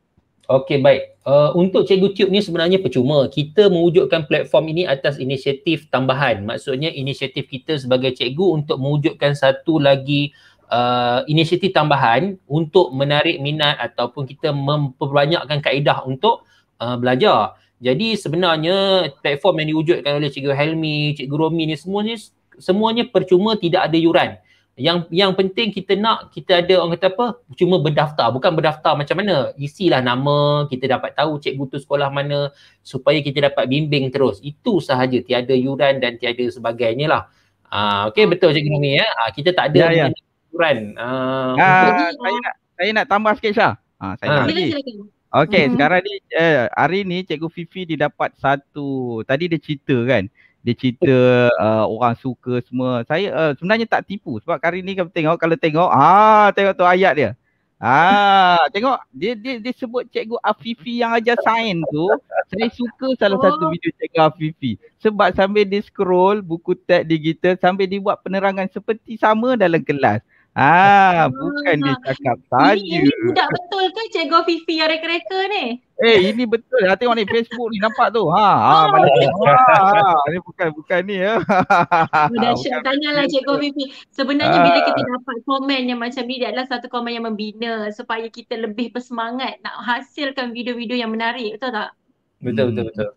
Okey baik. Uh, untuk Cikgu Tube ni sebenarnya percuma. Kita mewujudkan platform ini atas inisiatif tambahan. Maksudnya inisiatif kita sebagai cikgu untuk mewujudkan satu lagi uh, inisiatif tambahan untuk menarik minat ataupun kita memperbanyakkan kaedah untuk uh, belajar. Jadi sebenarnya platform yang diwujudkan oleh Cikgu Helmi, Cikgu Romi ni semuanya semuanya percuma tidak ada yuran yang yang penting kita nak kita ada orang kata apa cuma berdaftar bukan berdaftar macam mana isilah nama kita dapat tahu cikgu tu sekolah mana supaya kita dapat bimbing terus itu sahaja tiada yuran dan tiada sebagainya lah uh, okey betul cikgu ni ya uh, kita tak ada ya, ya. yuran uh, uh, saya nak saya nak tambah sikit Syah uh, saya uh. lagi okey mm-hmm. sekarang ni uh, hari ni cikgu Fifi dia dapat satu tadi dia cerita kan dia cerita uh, orang suka semua. Saya uh, sebenarnya tak tipu sebab kali ni kalau tengok kalau tengok ah tengok tu ayat dia. Ah tengok dia dia dia sebut cikgu Afifi yang ajar sain tu. Saya suka salah oh. satu video cikgu Afifi sebab sambil dia scroll buku teks digital sambil dia buat penerangan seperti sama dalam kelas. Ah, oh, bukan dia cakap saja. Ini, ini budak betul ke Cikgu Fifi yang reka-reka ni? Eh, ini betul. Ha, tengok ni Facebook ni nampak tu. Ha, ha oh. ha, mana ha, ha, ini bukan bukan ni ya. Sudah oh, tanyalah Cikgu Fifi. Sebenarnya ha. bila kita dapat komen yang macam ni, dia adalah satu komen yang membina supaya kita lebih bersemangat nak hasilkan video-video yang menarik, betul tak? Betul, hmm. betul, betul.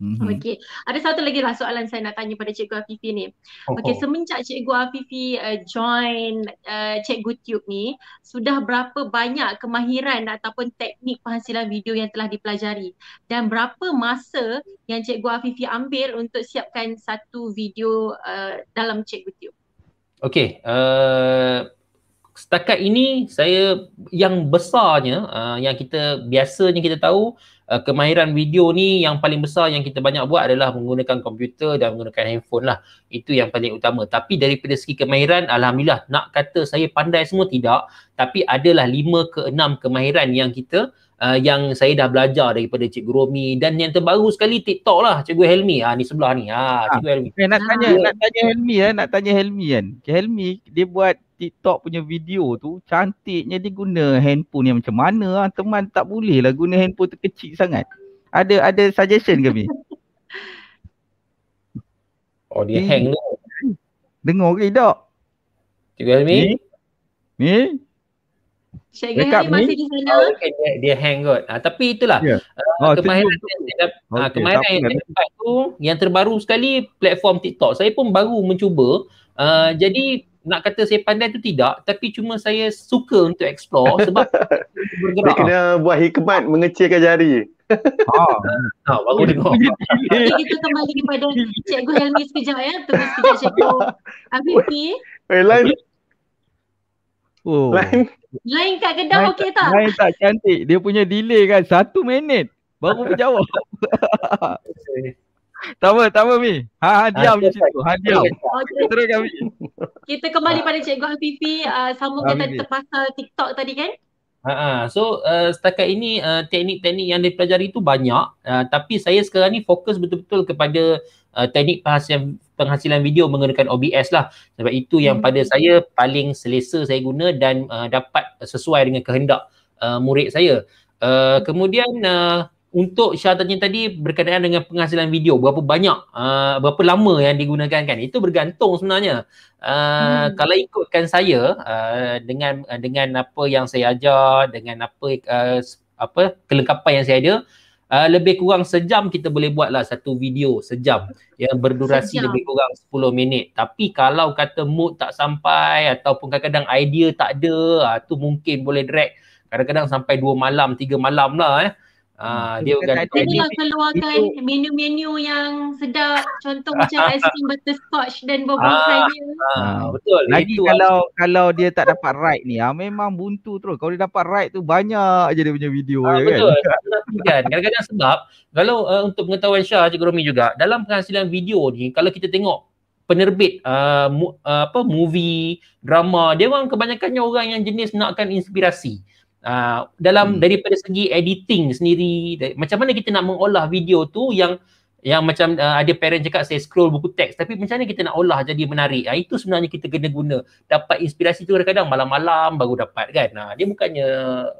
Mm-hmm. Okey. Ada satu lagi lah soalan saya nak tanya pada Cikgu Afifi ni. Oh, Okey, oh. semenjak Cikgu Afifi uh, join uh, Cikgu Tube ni, sudah berapa banyak kemahiran ataupun teknik penghasilan video yang telah dipelajari dan berapa masa yang Cikgu Afifi ambil untuk siapkan satu video uh, dalam Cikgu Tube? Okey, uh, setakat ini saya yang besarnya uh, yang kita biasanya kita tahu uh, kemahiran video ni yang paling besar yang kita banyak buat adalah menggunakan komputer dan menggunakan handphone lah. Itu yang paling utama. Tapi daripada segi kemahiran, Alhamdulillah nak kata saya pandai semua tidak. Tapi adalah lima ke enam kemahiran yang kita Uh, yang saya dah belajar daripada Cikgu Romi dan yang terbaru sekali TikTok lah Cikgu Helmi ha, ni sebelah ni ha, Cikgu Helmi eh, nak tanya, ha. nak tanya Helmi ya, nak tanya Helmi kan Helmi dia buat TikTok punya video tu cantiknya dia guna handphone yang macam mana lah. teman tak boleh lah guna handphone tu kecil sangat. Ada ada suggestion mi Oh dia hang tu. Dengar ke tak? Cikgu Helmi? Ni? Cikgu Helmi masih di sana. Oh, okay. dia, dia hang kot. Ha, tapi itulah. Yeah. Ya. Oh, ah, itu kemahiran tu. Ah, okay, uh, kemahiran yang dapat tu yang terbaru sekali platform TikTok. Saya pun baru mencuba. Uh, jadi nak kata saya pandai tu tidak tapi cuma saya suka untuk explore sebab bergerak. Dia kena buat hikmat mengecilkan jari. Ha. Ha bagus tengok. kita kembali kepada Cikgu Helmi sekejap ya. Tunggu sekejap Cikgu. Ambil Eh Oh. Lain Line kat kedai okey tak? Line tak cantik. Dia punya delay kan satu minit. Baru menjawab. Tak apa, tak apa Mi. Ha, ha ah, diam ha, macam tu. Ha diam. Okay. Terus kami. Kita kembali pada Cikgu Hafifi uh, sambungkan tadi terpasal TikTok tadi kan? Ha ah. So uh, setakat ini uh, teknik-teknik yang dipelajari tu banyak uh, tapi saya sekarang ni fokus betul-betul kepada uh, teknik penghasilan penghasilan video menggunakan OBS lah. Sebab itu yang hmm. pada saya paling selesa saya guna dan uh, dapat sesuai dengan kehendak uh, murid saya. Uh, kemudian uh, untuk syaratnya tadi berkaitan dengan penghasilan video berapa banyak uh, berapa lama yang digunakan kan itu bergantung sebenarnya uh, hmm. kalau ikutkan saya uh, dengan uh, dengan apa yang saya ajar dengan apa uh, apa kelengkapan yang saya ada uh, lebih kurang sejam kita boleh buatlah satu video sejam yang berdurasi sejam. lebih kurang 10 minit tapi kalau kata mood tak sampai ataupun kadang-kadang idea tak ada uh, tu mungkin boleh drag kadang-kadang sampai 2 malam 3 malam lah eh Ah, hmm. dia bukan tadi lah keluarkan menu-menu yang sedap contoh macam ice cream butterscotch dan buah-buah ah, ah hmm. betul lagi itu kalau aku. kalau dia tak dapat right ni ah, memang buntu terus kalau dia dapat right tu banyak aje dia punya video ah, ya betul. kan betul kan, kadang-kadang sebab kalau uh, untuk pengetahuan Syah Cik Romi juga dalam penghasilan video ni kalau kita tengok penerbit uh, mu, uh, apa movie drama dia memang kebanyakannya orang yang jenis nakkan inspirasi uh, dalam hmm. daripada segi editing sendiri dari, macam mana kita nak mengolah video tu yang yang macam uh, ada parent cakap saya scroll buku teks tapi macam mana kita nak olah jadi menarik ha, itu sebenarnya kita kena guna dapat inspirasi tu kadang-kadang malam-malam baru dapat kan nah dia bukannya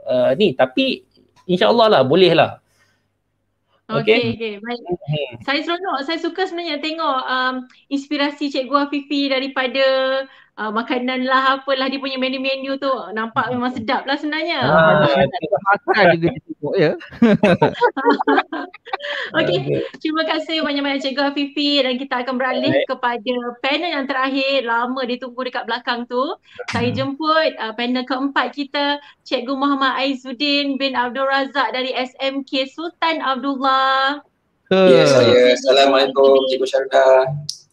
uh, ni tapi insyaallah lah boleh lah Okay. okay, okay. Baik. Hmm. Saya seronok, saya suka sebenarnya tengok um, inspirasi Cikgu Afifi daripada uh, makanan lah apalah dia punya menu-menu tu nampak memang sedap lah sebenarnya. Ah, makan juga dia tengok ya. Okay, ah, terima kasih banyak-banyak Cikgu Afifi dan kita akan beralih Baik. kepada panel yang terakhir lama ditunggu dekat belakang tu. Saya hmm. jemput uh, panel keempat kita Cikgu Muhammad Aizuddin bin Abdul Razak dari SMK Sultan Abdullah. Yes, ya, ya. yes. Assalamualaikum Cikgu Syarikat.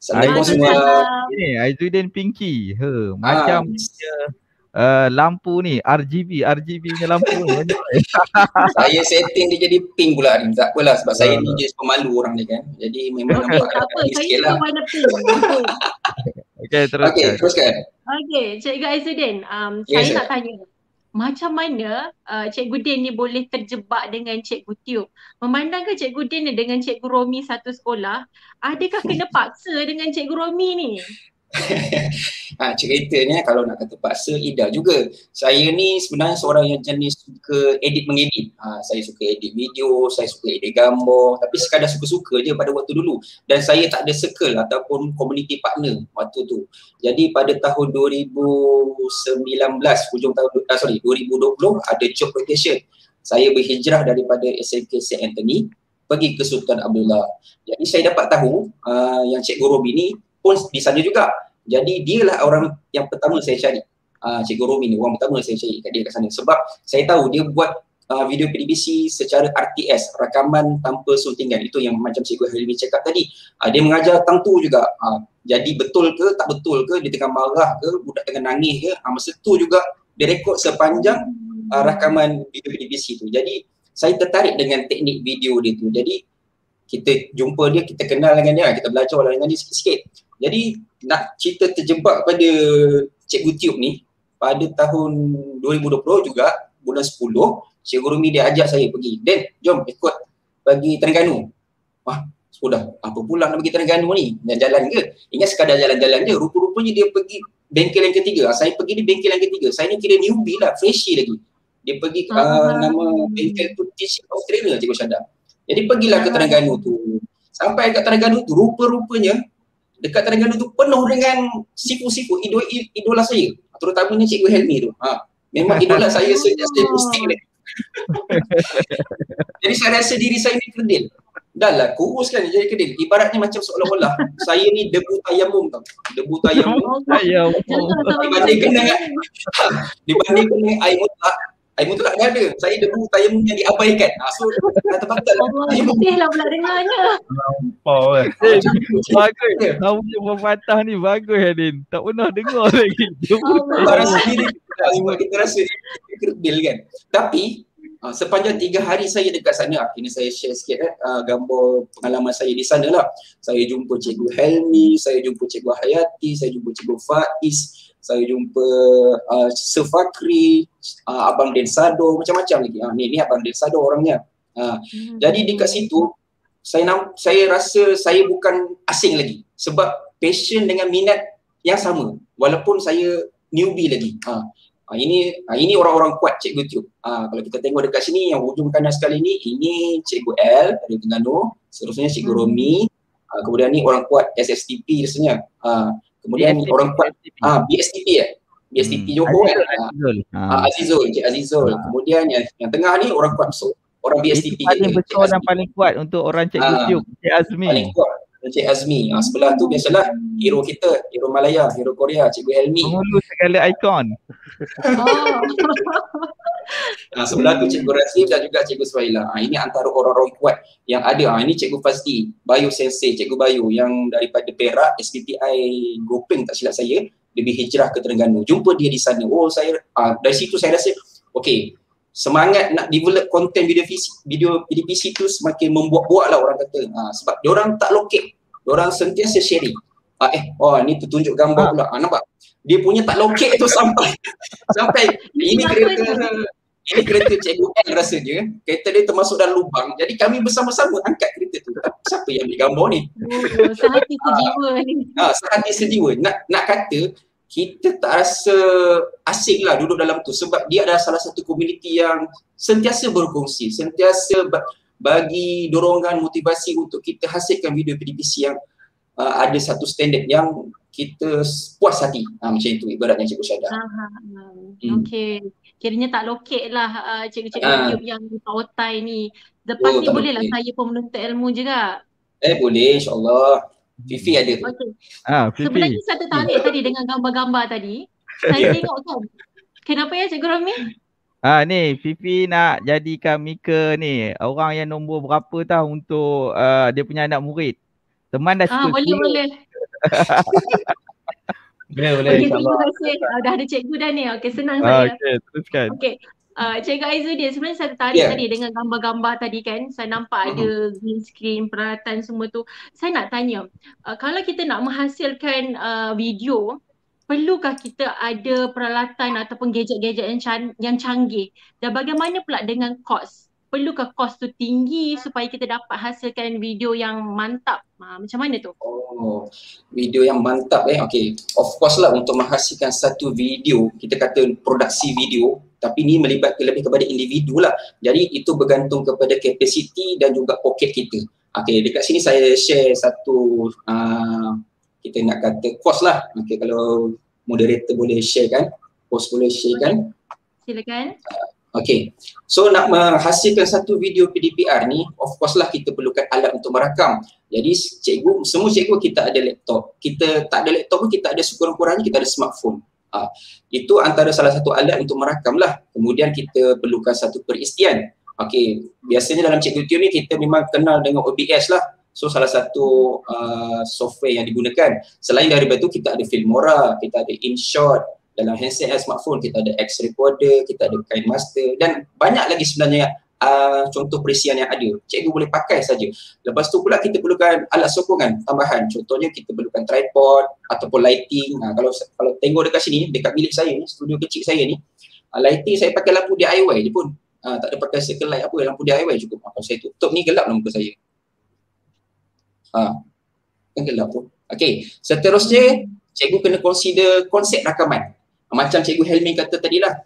Assalamualaikum semua. Ini Aizuddin Pinky. Ha, macam uh, lampu ni RGB RGB punya lampu saya setting dia jadi pink pula ni. Tak apalah sebab saya ni ah. je pemalu orang ni kan. Jadi memang nampak tak apa saya lah. warna pink. Okey teruskan. Okey teruskan. Okey Cikgu Aizuddin um, yes, saya sir. nak tanya macam mana uh, Cikgu Din ni boleh terjebak dengan Cikgu Tiup? Memandangkan Cikgu Din ni dengan Cikgu Romi satu sekolah, adakah kena paksa dengan Cikgu Romi ni? ha, ah, ceritanya eh, kalau nak kata paksa, Ida juga. Saya ni sebenarnya seorang yang jenis suka edit mengedit. Ha, saya suka edit video, saya suka edit gambar tapi sekadar suka-suka je pada waktu dulu. Dan saya tak ada circle ataupun community partner waktu tu. Jadi pada tahun 2019, hujung tahun, ah, sorry, 2020 ada job rotation. Saya berhijrah daripada SMK St. Anthony pergi ke Sultan Abdullah. Jadi saya dapat tahu uh, yang Cikgu Robi ni pun di sana juga. Jadi dialah orang yang pertama saya cari. Uh, Cikgu Romi ni orang pertama saya cari kat dia kat sana. Sebab saya tahu dia buat uh, video PDBC secara RTS, rakaman tanpa suntingan. Itu yang macam Cikgu Halimi cakap tadi. Uh, dia mengajar tangtu juga. Uh, jadi betul ke tak betul ke, dia tengah marah ke, budak tengah nangis ke. Uh, masa tu juga dia rekod sepanjang uh, rakaman video PDBC tu. Jadi saya tertarik dengan teknik video dia tu. Jadi kita jumpa dia, kita kenal dengan dia, kita belajar dengan dia sikit-sikit. Jadi nak cerita terjebak pada Cikgu Tiup ni, pada tahun 2020 juga, bulan 10, Cikgu Rumi dia ajak saya pergi, dan jom ikut pergi Terengganu. Wah, sudah. Ah, apa pula nak pergi Terengganu ni? Nak jalan ke? Ingat sekadar jalan-jalan je. Rupa-rupanya dia pergi bengkel yang ketiga. Ah, saya pergi di bengkel yang ketiga. Saya ni kira newbie lah, freshie lagi. Dia pergi ke uh, ah, nama bengkel tu Teach Australia, Cikgu Syandar. Jadi pergilah ke ya. Terengganu tu. Sampai kat Terengganu tu rupa-rupanya dekat Terengganu tu penuh dengan sifu-sifu idola, idola saya. Terutamanya Cikgu Helmi tu. Ha. Memang idola saya sejak saya posting ni. Jadi saya rasa diri saya ni kerdil. Dah lah, kurus kan jadi kerdil. Ibaratnya macam seolah-olah saya ni debu tayamum tau. Debu tayamum. Dibandingkan dengan dibandingkan dengan air mutlak, Tayamum tu tak ada. Saya debu tayamum yang diabaikan. Ha, so, kata patut lah. Tayamum putih lah pula dengarnya. Lampau eh. kan. Bagus. Tahu ya. je berpatah ni. Bagus Adin. Tak pernah dengar lagi. Lah. Kita rasa diri. Kita rasa kerdil kan. Tapi, ah, sepanjang tiga hari saya dekat sana, ah, ini saya share sikit eh, gambar pengalaman saya di sana lah. Saya jumpa Cikgu Helmi, saya jumpa Cikgu Hayati, saya jumpa Cikgu Faiz, saya jumpa uh, Sir uh, Abang Den Sado, macam-macam lagi. Uh, ni, ni Abang Den Sado orangnya. Uh, hmm. Jadi dekat situ, saya nam- saya rasa saya bukan asing lagi. Sebab passion dengan minat yang sama. Walaupun saya newbie lagi. Ha. Ha, ini ha, ini orang-orang kuat Cikgu Tiu. Ha, kalau kita tengok dekat sini yang hujung kanan sekali ni, ini Cikgu L dari Tengganu. Seterusnya Cikgu hmm. Romi. Ha, kemudian ni orang kuat SSTP rasanya. Ha, kemudian BSTP. orang kuat ah uh, BSTP ya eh? BSTP hmm. Johor kan Azizul uh, Azizul Encik Azizul uh. kemudian yang, yang tengah ni orang kuat so orang BSTP paling besar dan paling kuat untuk orang Cik uh, YouTube Cik Azmi paling kuat Encik Azmi. Ha, sebelah tu biasalah hero kita, hero Malaya, hero Korea, Cikgu Helmi. Mengurus segala ikon. ha, sebelah tu Cikgu Razif dan juga Cikgu Suhaila. Ha, ini antara orang-orang kuat yang ada. Ha, ini Cikgu Fazli, Bayu Sensei, Cikgu Bayu yang daripada Perak, SPTI Gopeng tak silap saya. lebih hijrah ke Terengganu. Jumpa dia di sana. Oh, saya ha, dari situ saya rasa, okay, semangat nak develop content video PC, video PDPC tu semakin membuat-buat lah orang kata. Ha, sebab dia orang tak locate orang sentiasa sharing. Ah eh, wah oh, ni tunjuk gambar ha. pula. Ha, nampak? Dia punya tak loket tu sampai. sampai. ini kereta ini kereta Cikgu L rasanya. Kereta dia termasuk dalam lubang. Jadi kami bersama-sama angkat kereta tu. Siapa yang ambil gambar ni? Oh, sehati sejiwa ni. Ha, ah, sehati sejiwa. Nak, nak kata kita tak rasa asing lah duduk dalam tu sebab dia adalah salah satu komuniti yang sentiasa berkongsi, sentiasa ber- bagi dorongan motivasi untuk kita hasilkan video PDPC yang uh, ada satu standard yang kita puas hati ha, macam itu ibaratnya Cikgu Syadah. Okay, hmm. Okey. Kiranya tak loket lah uh, Cikgu-Cikgu ah. yang di otai ni. Depan oh, ni boleh lah saya pun menuntut ilmu juga. Eh boleh insyaAllah. Fifi ada. Okay. Ah, Fifi. Sebenarnya saya tertarik hmm. tadi dengan gambar-gambar tadi. Saya ya. tengok kan. Kenapa ya Cikgu Romi? Ha ni Fifi nak jadikan Mika ni orang yang nombor berapa tau untuk uh, dia punya anak murid. Teman dah ah, cukup. Ha, boleh, boleh. boleh boleh. Boleh okay, Terima kasih. Uh, dah ada cikgu dah ni. Okey senang ha, saya. Okey teruskan. Okey. Uh, cikgu Aizu dia sebenarnya saya tertarik yeah. tadi dengan gambar-gambar tadi kan. Saya nampak uh-huh. ada hmm. green screen, peralatan semua tu. Saya nak tanya, uh, kalau kita nak menghasilkan uh, video perlukah kita ada peralatan ataupun gadget-gadget yang, can- yang canggih dan bagaimana pula dengan kos perlukah kos tu tinggi supaya kita dapat hasilkan video yang mantap ha, macam mana tu oh video yang mantap eh okey of course lah untuk menghasilkan satu video kita kata produksi video tapi ni melibatkan lebih kepada individu lah jadi itu bergantung kepada kapasiti dan juga poket kita okey dekat sini saya share satu uh, kita nak kata course lah. Okay, kalau moderator boleh share kan, post boleh share kan. Silakan. Ah, okay, so nak menghasilkan satu video PDPR ni, of course lah kita perlukan alat untuk merakam. Jadi cikgu, semua cikgu kita ada laptop. Kita tak ada laptop pun kita ada sekurang-kurangnya kita ada smartphone. Ha, itu antara salah satu alat untuk merakam lah. Kemudian kita perlukan satu peristian. Okey, biasanya dalam cikgu tu ni kita memang kenal dengan OBS lah. So salah satu uh, software yang digunakan selain daripada itu kita ada Filmora, kita ada InShot dalam handset dan smartphone kita ada X recorder, kita ada KineMaster dan banyak lagi sebenarnya uh, contoh perisian yang ada. Cikgu boleh pakai saja. Lepas tu pula kita perlukan alat sokongan tambahan. Contohnya kita perlukan tripod ataupun lighting. Uh, kalau kalau tengok dekat sini dekat bilik saya ni, studio kecil saya ni, uh, lighting saya pakai lampu DIY je pun. Uh, tak ada pakai circle light apa, lampu DIY cukup. Kalau saya tutup ni gelap lah muka saya. Ha. Tenggelam pun. Okey, seterusnya cikgu kena consider konsep rakaman. Macam cikgu Helmi kata tadi lah.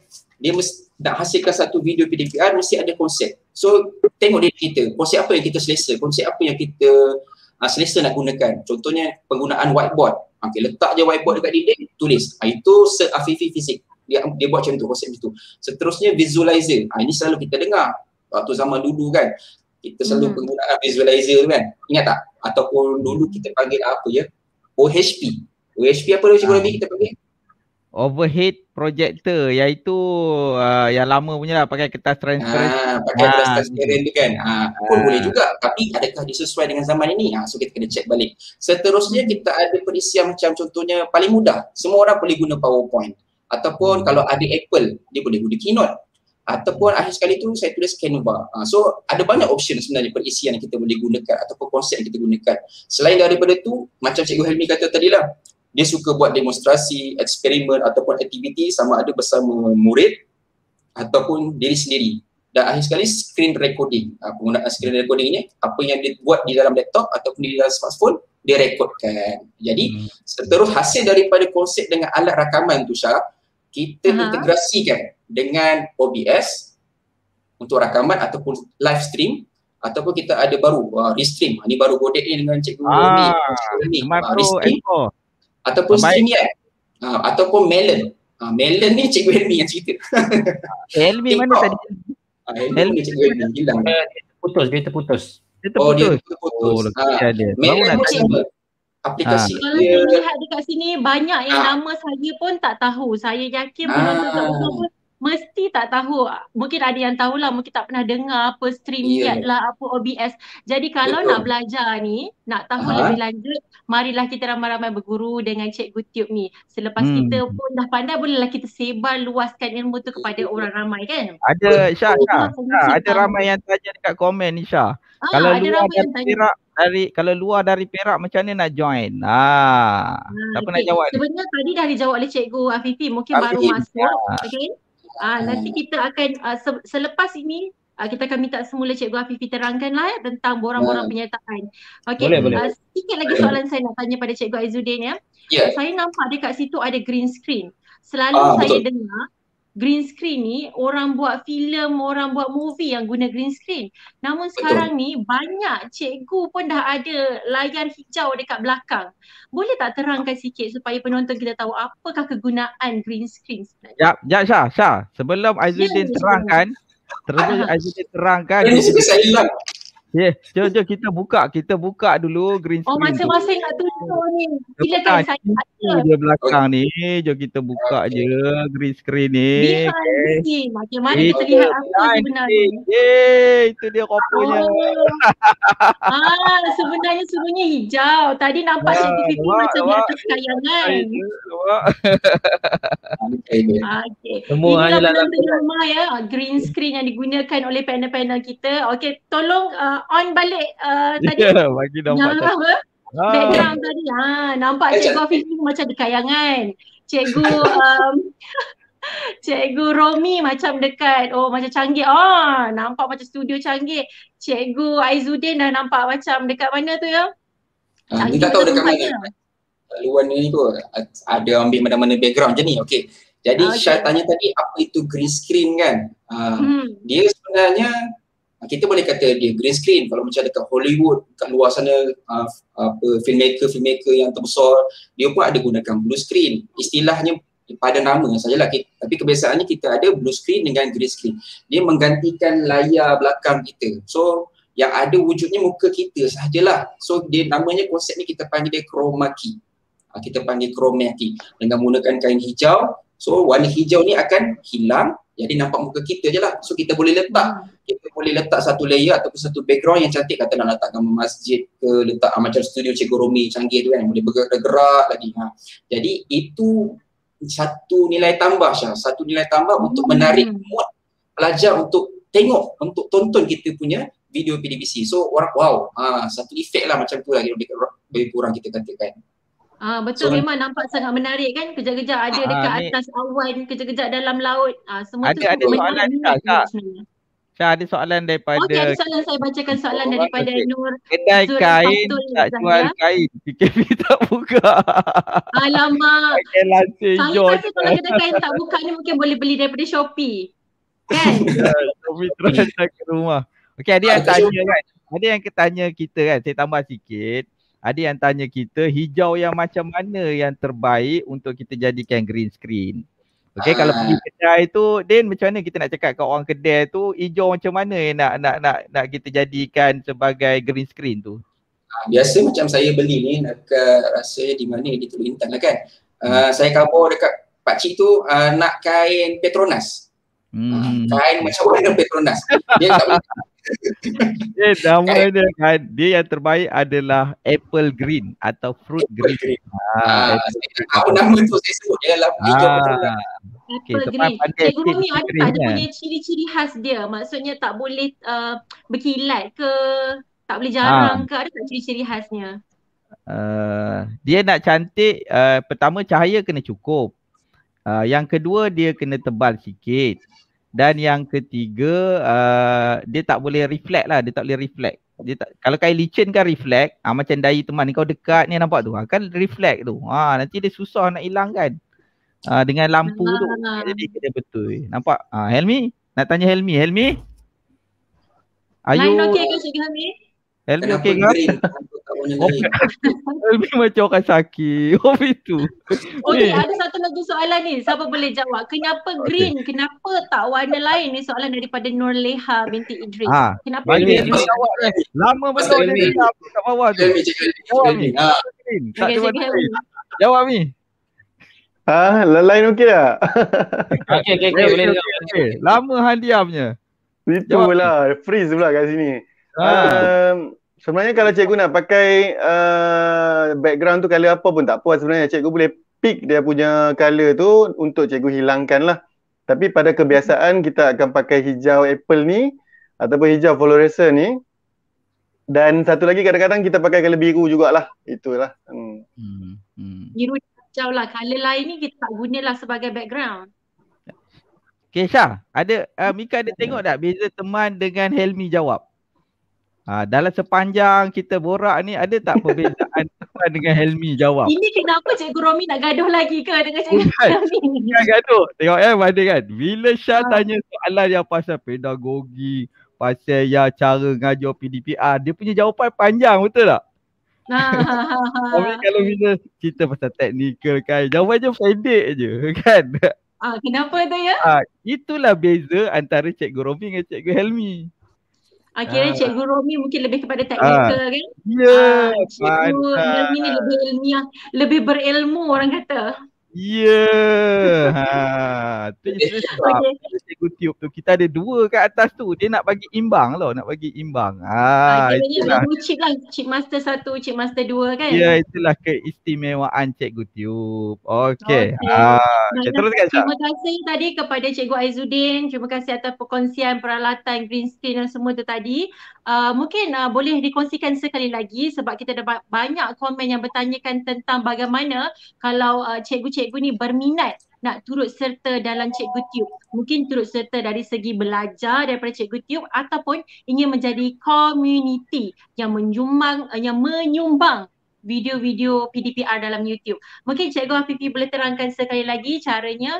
dia mesti nak hasilkan satu video PDPR mesti ada konsep. So tengok diri kita, konsep apa yang kita selesa, konsep apa yang kita uh, selesa nak gunakan. Contohnya penggunaan whiteboard. Okey, letak je whiteboard dekat dinding, tulis. Ha, itu se-afifi fizik. Dia, dia buat macam tu, konsep macam tu. Seterusnya visualizer. Ha, ini selalu kita dengar waktu zaman dulu kan. Kita selalu hmm. penggunaan visualizer kan. Ingat tak? ataupun dulu kita panggil apa ya OHP OHP apa dulu cikgu Nabi kita panggil overhead projector iaitu uh, yang lama punya lah pakai kertas transparent ah, pakai kertas ah. transparent tu kan ah, pun ah. boleh juga tapi adakah disesuaikan dengan zaman ini ah, so kita kena check balik seterusnya kita ada perisian macam contohnya paling mudah semua orang boleh guna powerpoint ataupun hmm. kalau ada apple dia boleh guna keynote ataupun akhir sekali tu saya tulis Canva. Ha, uh, so ada banyak option sebenarnya perisian yang kita boleh gunakan ataupun konsep yang kita gunakan. Selain daripada tu, macam Cikgu Helmi kata tadi lah, dia suka buat demonstrasi, eksperimen ataupun aktiviti sama ada bersama murid ataupun diri sendiri. Dan akhir sekali screen recording. Uh, penggunaan screen recording ni apa yang dia buat di dalam laptop ataupun di dalam smartphone dia rekodkan. Jadi hmm. seterus hasil daripada konsep dengan alat rakaman tu Syah, kita uh integrasikan dengan OBS untuk rakaman ataupun live stream ataupun kita ada baru uh, restream ni baru godek ni dengan cikgu ah, Umi ni uh, restream Eko. ataupun stream ya uh, ataupun melon uh, melon ni cikgu Helmi yang cerita Helmi mana tadi uh, ah, Helmi, Helmi ni cikgu Helmi hilang putus eh, dia terputus dia terputus. Oh, dia terputus. Oh, uh, dia ada. Okay. Aplikasi. Ah. Kalau ha. dia lihat dekat sini, banyak yang ha. nama saya pun tak tahu. Saya yakin ha. belum tahu mesti tak tahu mungkin ada yang tahu lah, mungkin tak pernah dengar apa stream yeah. yet ya. lah apa OBS jadi kalau Betul. nak belajar ni nak tahu ha? lebih lanjut marilah kita ramai-ramai berguru dengan cikgu Tube ni selepas hmm. kita pun dah pandai bolehlah kita sebar luaskan ilmu tu kepada orang ramai kan ada Syah Syah ha, ada ramai yang tanya dekat komen ni Syah ah, kalau ada luar ramai yang tanya dari kalau luar dari Perak macam mana nak join? Ha. Ah, Siapa okay. nak jawab? Sebenarnya tadi dah dijawab oleh cikgu Afifi, mungkin Afifi. baru masuk. Ya. Okey. Ah uh, nanti hmm. kita akan uh, se- selepas ini uh, kita akan minta semula cikgu Hafifi terangkanlah ya eh, tentang borang-borang ya. penyertaan. Okay, Boleh, boleh. Uh, sikit lagi soalan saya nak tanya pada cikgu Aizuddin ya. Yeah. Ya. Uh, saya nampak dekat situ ada green screen. Selalu uh, saya betul. dengar green screen ni orang buat filem, orang buat movie yang guna green screen. Namun sekarang ni banyak cikgu pun dah ada layar hijau dekat belakang. Boleh tak terangkan sikit supaya penonton kita tahu apakah kegunaan green screen sebenarnya? Ya, ya Syah, Syah. Sebelum Azuddin ya, ya, ya, terangkan, terlebih Azuddin terangkan. Ini saya hilang. Yeah, jom jom kita buka, kita buka dulu green oh, screen. Oh, masing-masing nak lah tunjuk ni. Kita kan saya dia belakang ni, jom kita buka okay. je green screen ni. Behind okay. the scene, macam mana kita lihat apa sebenarnya. Yeay, itu dia kopunya. Oh. ah, sebenarnya semuanya hijau. Tadi nampak yeah, CCTV wah, macam wah, di atas kayangan. Ah, okay. Semua Inilah benda rumah ya, green screen yang digunakan oleh panel-panel kita. Okay, tolong uh, Uh, on balik uh, tadi. Ya, yeah, bagi nampak. Nah, apa? Ah. Background tadi. Ha, nampak eh, Cikgu eh. Afif ni macam di kayangan. Cikgu um, Cikgu Romi macam dekat. Oh, macam canggih. Oh, nampak macam studio canggih. Cikgu Aizuddin dah nampak macam dekat mana tu ya? Ah, ni tak tahu dekat mana. Laluan ni tu ada ambil mana-mana background je ni. Okay. Jadi ah, okay. Syah tanya tadi apa itu green screen kan? Uh, hmm. Dia sebenarnya Ah, kita boleh kata dia green screen kalau macam dekat Hollywood kat luar sana uh, apa filmmaker filmmaker yang terbesar dia pun ada gunakan blue screen istilahnya pada nama sajalah kita, tapi kebiasaannya kita ada blue screen dengan green screen dia menggantikan layar belakang kita so yang ada wujudnya muka kita sajalah so dia namanya konsep ni kita panggil dia chroma key ah, kita panggil chroma key dengan menggunakan kain hijau so warna hijau ni akan hilang jadi nampak muka kita je lah. So kita boleh letak hmm kita boleh letak satu layer ataupun satu background yang cantik kata nak letak gambar masjid ke letak ah, macam studio Cikgu Romi canggih tu kan boleh bergerak-gerak lagi ha. jadi itu satu nilai tambah Syah satu nilai tambah hmm. untuk menarik hmm. mood pelajar untuk tengok untuk tonton kita punya video PDBC so orang wow ha, satu efek lah macam tu lah lebih, lebih kurang kita katakan Ah betul so, memang nampak sangat menarik kan kejap-kejap ada dekat ah, atas ni. awan kejap-kejap dalam laut ah semua ada, tu ada soalan tak Syah ada soalan daripada Okey oh, ada soalan saya bacakan soalan oh, daripada okay. Nur Kedai Zul kain Fatul tak Zahir. Ya. jual kain PKP tak buka Alamak Saya rasa kalau kedai kain tak buka ni mungkin boleh beli daripada Shopee Kan? Ya, Shopee terus hmm. nak ke rumah Okey ada ah, yang tanya kan Ada yang tanya kita kan saya tambah sikit Ada yang tanya kita hijau yang macam mana yang terbaik untuk kita jadikan green screen Okay, ah. kalau pergi ah. kedai tu, Din macam mana kita nak cakap kat orang kedai tu, hijau macam mana yang nak, nak, nak, nak kita jadikan sebagai green screen tu? Ah, biasa macam saya beli ni, nak rasa di mana di Teluk Intan lah kan. Uh, saya kabur dekat pakcik tu, uh, nak kain Petronas. Hmm. kain macam mana Petronas? Dia tak boleh Eh, nama dia, kan, dia yang terbaik adalah Apple Green atau Fruit Apple Green. green. Ha, ah, ah apa nama tu saya sebut je dalam video ah. Okay, Apple Green. Cikgu Rumi ada, ada punya ciri-ciri khas dia? Maksudnya tak boleh uh, berkilat ke? Tak boleh jarang ha. ke? Ada tak ciri-ciri khasnya? Uh, dia nak cantik, uh, pertama cahaya kena cukup. Uh, yang kedua dia kena tebal sikit. Dan yang ketiga uh, dia tak boleh reflect lah, dia tak boleh reflect. Dia tak, kalau kain licin kan reflect, ha, macam dai teman ni kau dekat ni nampak tu, ha, kan reflect tu. Ha, nanti dia susah nak hilang kan ha, dengan lampu tu. Lah. Jadi kena betul. Nampak? Ha, Helmi? Nak tanya Helmi. Helmi? Are Line okay ke Cikgu Helmi? Helmi eh, okay ke? Lebih okay. macam orang sakit. Of itu. Okey, ada satu lagi soalan ni. Siapa boleh jawab? Kenapa green? Okay. Kenapa tak warna lain? Ni soalan daripada Nur Leha binti Idris. Ha. Kenapa Bani, green? Jawab, eh. Lama betul dia ni. Kat bawah tu. Jawab ni. jawab ni. Ha, ah. ah, lain okey tak? okey, okey, okey, boleh okay. okay. Lama hadiahnya. Itu lah. freeze pula kat sini. Ha. Um, Sebenarnya kalau cikgu nak pakai uh, background tu color apa pun tak apa sebenarnya cikgu boleh pick dia punya color tu untuk cikgu hilangkan lah. Tapi pada kebiasaan kita akan pakai hijau apple ni ataupun hijau fluorescent ni dan satu lagi kadang-kadang kita pakai color biru jugalah. Itulah. Hmm. Hmm. hmm. hijau lah. Color lain ni kita tak lah sebagai background. Okay ada, uh, Mika ada tengok tak beza teman dengan Helmi jawab? Ha, dalam sepanjang kita borak ni ada tak perbezaan Tuan dengan Helmi jawab? Ini kenapa Cikgu Romi nak gaduh lagi ke dengan Cikgu Bukan. Helmi? Bukan gaduh. Tengok eh mana kan. Bila Syah ha. tanya soalan yang pasal pedagogi, pasal ya cara ngajar PDPR, dia punya jawapan panjang betul tak? Ah, ha, ha, ha. kalau bila cerita pasal teknikal kan, jawapan je pendek je kan? Ah, ha, kenapa tu ya? ha, itulah beza antara Cikgu Romi dengan Cikgu Helmi. Akhirnya ah, Cikgu Romi mungkin lebih kepada ah. teknikal ah, kan? Ya. Yeah, ah, Cikgu Romi ni lebih ilmiah, lebih berilmu orang kata. Yeah. Ha. Tu je sebab cikgu tu kita ada dua kat atas tu. Dia nak bagi imbang lah. Nak bagi imbang. Ha. Ah, itulah. Jadi ada chip lah. Chip master satu, chip master dua kan. Ya yeah, itulah keistimewaan cikgu tiup. Okay. okay. Ha. Ah. teruskan Terima sahab. kasih tadi kepada cikgu Aizuddin. Terima kasih atas perkongsian peralatan green screen dan semua tu tadi. Uh, mungkin uh, boleh dikongsikan sekali lagi sebab kita ada banyak komen yang bertanyakan tentang bagaimana kalau uh, cikgu cikgu ni berminat nak turut serta dalam cikgu tube. Mungkin turut serta dari segi belajar daripada cikgu tube ataupun ingin menjadi community yang menyumbang eh, yang menyumbang video-video PDPR dalam YouTube. Mungkin cikgu Hafifi boleh terangkan sekali lagi caranya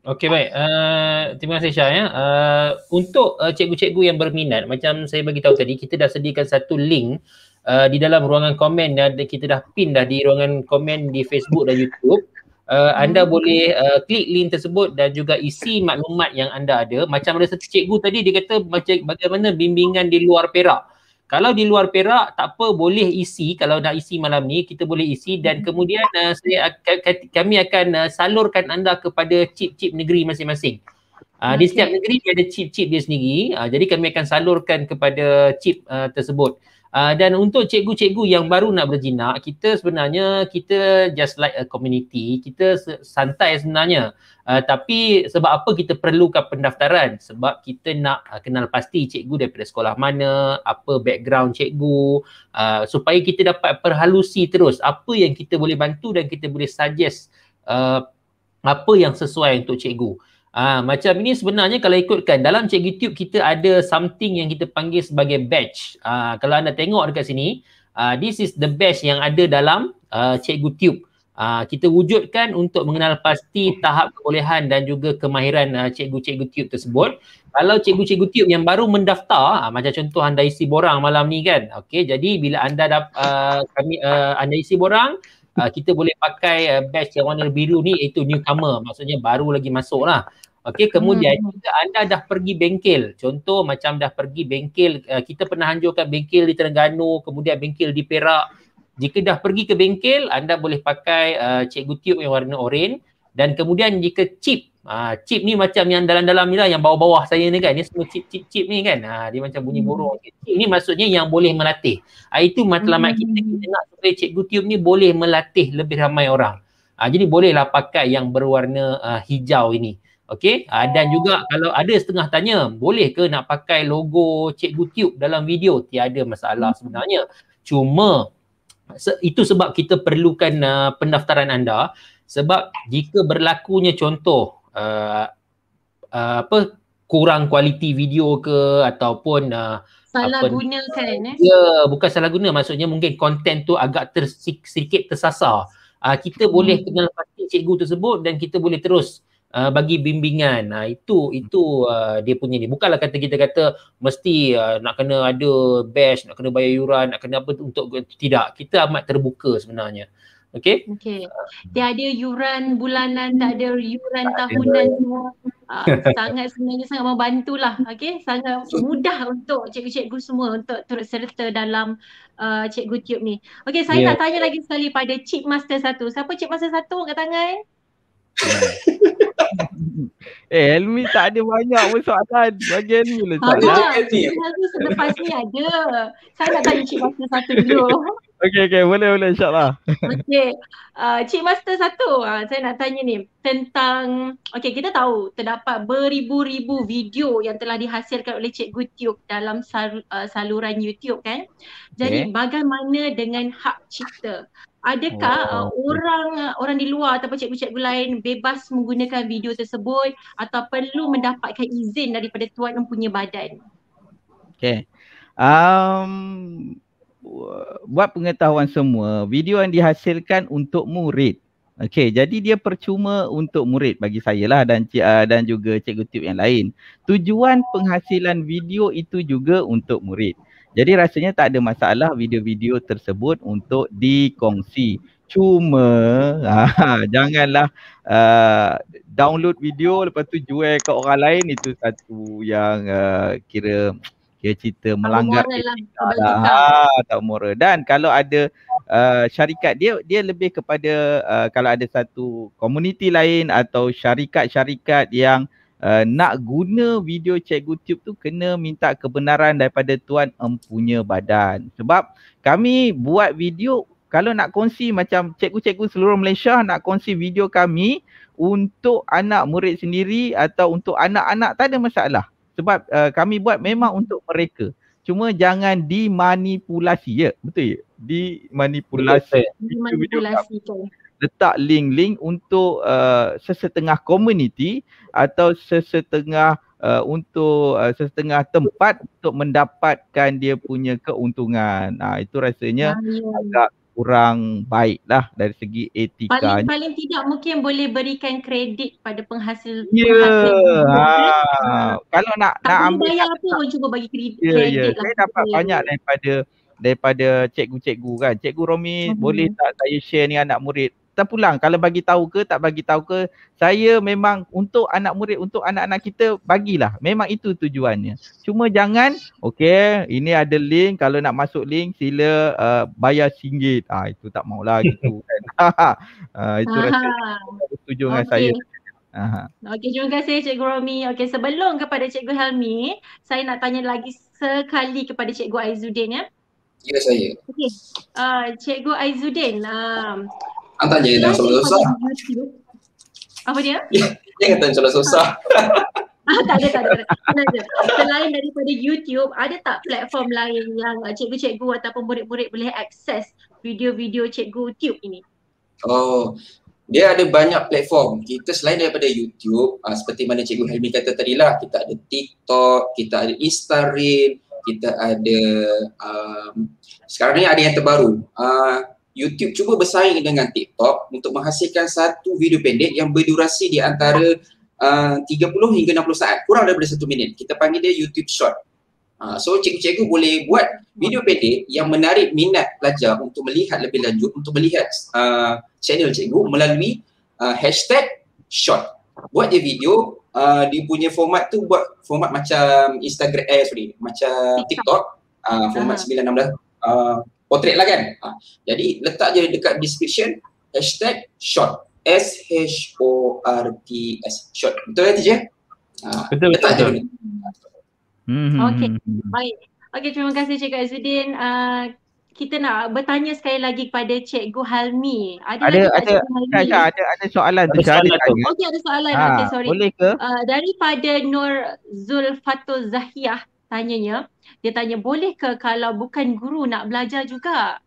Okey baik. Uh, terima kasih Syah ya. Uh, untuk uh, cikgu-cikgu yang berminat macam saya bagi tahu tadi kita dah sediakan satu link uh, di dalam ruangan komen dan kita dah pin dah di ruangan komen di Facebook dan YouTube. Uh, anda hmm. boleh uh, klik link tersebut dan juga isi maklumat yang anda ada. Macam ada satu cikgu tadi dia kata macam bagaimana bimbingan di luar Perak. Kalau di luar Perak tak apa boleh isi kalau nak isi malam ni kita boleh isi dan hmm. kemudian uh, saya akan, kami akan uh, salurkan anda kepada chip-chip negeri masing-masing. Uh, okay. di setiap negeri dia ada chip-chip dia sendiri. Uh, jadi kami akan salurkan kepada chip uh, tersebut. Ah, dan untuk cikgu-cikgu yang baru nak berjinak, kita sebenarnya kita just like a community, kita santai sebenarnya. Uh, tapi sebab apa kita perlukan pendaftaran? Sebab kita nak uh, kenal pasti cikgu daripada sekolah mana, apa background cikgu, uh, supaya kita dapat perhalusi terus apa yang kita boleh bantu dan kita boleh suggest uh, apa yang sesuai untuk cikgu. Ah ha, macam ini sebenarnya kalau ikutkan dalam cikgu tube kita ada something yang kita panggil sebagai batch. Ah, ha, kalau anda tengok dekat sini, ha, this is the batch yang ada dalam uh, ah, cikgu tube. Ha, kita wujudkan untuk mengenal pasti tahap kebolehan dan juga kemahiran uh, cikgu-cikgu tube tersebut. Kalau cikgu-cikgu tube yang baru mendaftar, ha, macam contoh anda isi borang malam ni kan. okay? jadi bila anda dap, uh, kami uh, anda isi borang, uh, kita boleh pakai uh, eh, badge yang warna biru ni iaitu newcomer maksudnya baru lagi masuk lah Okey kemudian hmm. jika anda dah pergi bengkel contoh macam dah pergi bengkel uh, kita pernah hanjurkan bengkel di Terengganu kemudian bengkel di Perak jika dah pergi ke bengkel anda boleh pakai uh, cikgu tiup yang warna oren dan kemudian jika chip Ah, chip ni macam yang dalam-dalam ni lah yang bawah-bawah saya ni kan. Ni semua chip-chip-chip ni kan. Ah, dia macam bunyi hmm. borong. Chip ni maksudnya yang boleh melatih. Ah, itu matlamat kita, hmm. kita nak supaya cikgu tube ni boleh melatih lebih ramai orang. Ah, jadi bolehlah pakai yang berwarna ah, hijau ini. Okey, ah, dan juga kalau ada setengah tanya, boleh ke nak pakai logo cikgu tube dalam video? Tiada masalah hmm. sebenarnya. Cuma se- itu sebab kita perlukan ah, pendaftaran anda sebab jika berlakunya contoh uh, uh, apa kurang kualiti video ke ataupun uh, salah apa, gunakan eh ya bukan salah guna maksudnya mungkin konten tu agak ter, sedikit tersasar uh, kita hmm. boleh kenal pasti cikgu tersebut dan kita boleh terus uh, bagi bimbingan uh, itu itu uh, dia punya ni bukanlah kata kita kata mesti uh, nak kena ada badge nak kena bayar yuran nak kena apa untuk tidak kita amat terbuka sebenarnya Okay. Okay. Tiada yuran bulanan, tak ada yuran tak tahunan. Ada. Ah, sangat sebenarnya sangat membantu lah. Okay. Sangat mudah untuk cikgu-cikgu semua untuk turut serta dalam uh, cikgu tube ni. Okay. Saya yeah. nak tanya lagi sekali pada Cik Master satu. Siapa Cik Master satu angkat tangan? eh Helmi tak ada banyak pun soalan bagian ni lah. Tak ada. Selepas ni ada. Saya nak tanya Cik Master satu dulu. Okey okey boleh boleh insyaallah. Okey. Uh, Cik Master satu uh, saya nak tanya ni tentang okey kita tahu terdapat beribu-ribu video yang telah dihasilkan oleh Cikgu Tiok dalam sal, uh, saluran YouTube kan. Jadi okay. bagaimana dengan hak cipta? Adakah oh, okay. uh, orang uh, orang di luar ataupun cikgu-cikgu lain bebas menggunakan video tersebut atau perlu mendapatkan izin daripada tuan punya badan? Okey. Um Uh, buat pengetahuan semua, video yang dihasilkan untuk murid. Okey, jadi dia percuma untuk murid bagi saya lah dan uh, dan juga cikgu tip yang lain. Tujuan penghasilan video itu juga untuk murid. Jadi rasanya tak ada masalah video-video tersebut untuk dikongsi. Cuma aa, ha, janganlah uh, download video lepas tu jual ke orang lain itu satu yang uh, kira kira cerita melanggar lah, ha, tak moral dan kalau ada uh, syarikat dia dia lebih kepada uh, kalau ada satu komuniti lain atau syarikat-syarikat yang uh, nak guna video cikgu tube tu kena minta kebenaran daripada tuan empunya badan sebab kami buat video kalau nak kongsi macam cikgu-cikgu seluruh Malaysia nak kongsi video kami untuk anak murid sendiri atau untuk anak-anak tak ada masalah sebab uh, kami buat memang untuk mereka cuma jangan dimanipulasi ya betul ya dimanipulasi dimanipulasi letak link-link untuk uh, sesetengah community atau sesetengah uh, untuk uh, sesetengah tempat untuk mendapatkan dia punya keuntungan. Nah, itu rasanya ah, yeah. agak kurang baik lah dari segi etika. Paling, paling tidak mungkin boleh berikan kredit pada penghasil. Ya. penghasil Yeah. Ha. Kalau nak tak nak ambil. Tak apa pun cuba bagi kredit. Yeah, ya. kredit yeah. Lah dapat dia. banyak daripada daripada cikgu-cikgu kan. Cikgu Romi uh-huh. Mhm. boleh tak saya share ni anak murid tak pulang, kalau bagi tahu ke tak bagi tahu ke saya memang untuk anak murid untuk anak-anak kita bagilah memang itu tujuannya cuma jangan okey ini ada link kalau nak masuk link sila uh, bayar singgit ah itu tak maulah gitu kan ah, itu rasa setuju okay. saya Okey terima kasih Cikgu Romi. Okey sebelum kepada Cikgu Helmi, saya nak tanya lagi sekali kepada Cikgu Aizuddin ya. Ya saya. Okey. Uh, Cikgu Aizuddin, uh, Ang tak jadi dalam solat susah. Apa dia? Dia kata dalam susah. Ah, tak ada, tak ada. Tak Selain daripada YouTube, ada tak platform lain yang uh, cikgu-cikgu ataupun murid-murid boleh akses video-video cikgu YouTube ini? Oh, dia ada banyak platform. Kita selain daripada YouTube, aa, uh, seperti mana Cikgu Helmi kata tadi lah, kita ada TikTok, kita ada Instagram, kita ada um, sekarang ni ada yang terbaru. Uh, YouTube cuba bersaing dengan TikTok untuk menghasilkan satu video pendek yang berdurasi di antara uh, 30 hingga 60 saat. Kurang daripada satu minit. Kita panggil dia YouTube Short. Uh, so cikgu-cikgu boleh buat video pendek yang menarik minat pelajar untuk melihat lebih lanjut, untuk melihat uh, channel cikgu melalui uh, hashtag short. Buat dia video, uh, dia punya format tu buat format macam Instagram, eh sorry, macam TikTok, uh, format 9-16, ah. uh, portrait lah kan. Ha. Jadi letak je dekat description hashtag short. S-H-O-R-T-S Short. Betul kan ya, teacher? Ha. Betul, letak betul. Letak Hmm. hmm. Okay. Baik. Okay, terima kasih Cikgu Azudin. Uh, kita nak bertanya sekali lagi kepada cik Guhalmi. Ada ada ada, Cikgu Ada, ada ada soalan tu. Ada soalan tu. Okey, ada soalan. Ha, okay, sorry. Boleh ke? Uh, daripada Nur Zulfatul Zahiyah tanyanya, dia tanya boleh ke kalau bukan guru nak belajar juga?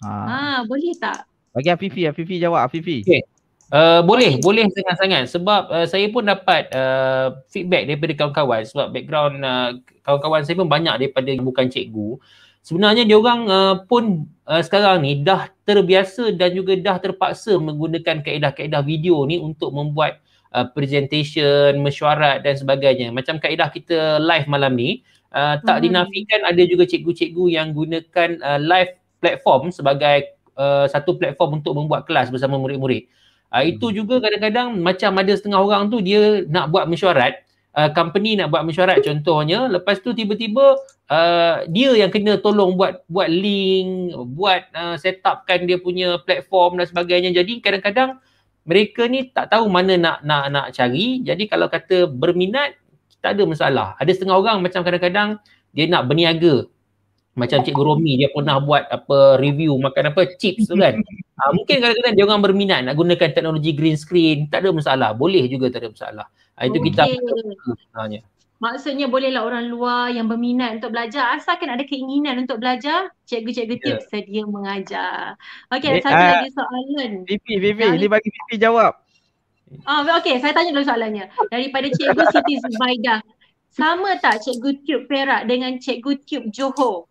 Ha, ha boleh tak? Bagi Afifi, Afifi jawab Afifi. Okay. Uh, boleh, boleh sangat-sangat sebab uh, saya pun dapat uh, feedback daripada kawan-kawan sebab background uh, kawan-kawan saya pun banyak daripada bukan cikgu. Sebenarnya dia orang uh, pun uh, sekarang ni dah terbiasa dan juga dah terpaksa menggunakan kaedah-kaedah video ni untuk membuat uh, presentation, mesyuarat dan sebagainya. Macam kaedah kita live malam ni, uh, tak hmm dinafikan ada juga cikgu-cikgu yang gunakan uh, live platform sebagai uh, satu platform untuk membuat kelas bersama murid-murid. Uh, itu hmm juga kadang-kadang macam ada setengah orang tu dia nak buat mesyuarat Uh, company nak buat mesyuarat contohnya lepas tu tiba-tiba uh, dia yang kena tolong buat buat link buat uh, setupkan dia punya platform dan sebagainya jadi kadang-kadang mereka ni tak tahu mana nak nak nak cari jadi kalau kata berminat tak ada masalah. Ada setengah orang macam kadang-kadang dia nak berniaga. Macam oh. Cikgu Romi dia pernah buat apa review makan apa chips tu kan. Ha, mungkin kadang-kadang dia orang berminat nak gunakan teknologi green screen, tak ada masalah. Boleh juga tak ada masalah. Ha, itu okay. kita ha, Maksudnya bolehlah orang luar yang berminat untuk belajar asalkan ada keinginan untuk belajar, cikgu-cikgu yeah. tips sedia mengajar. Okey, satu uh, lagi soalan. Vivi, Vivi, ni bagi Vivi jawab. Ah, uh, okay, saya tanya dulu soalannya. Daripada Cikgu Siti Zubaidah, sama tak Cikgu Tube Perak dengan Cikgu Tube Johor?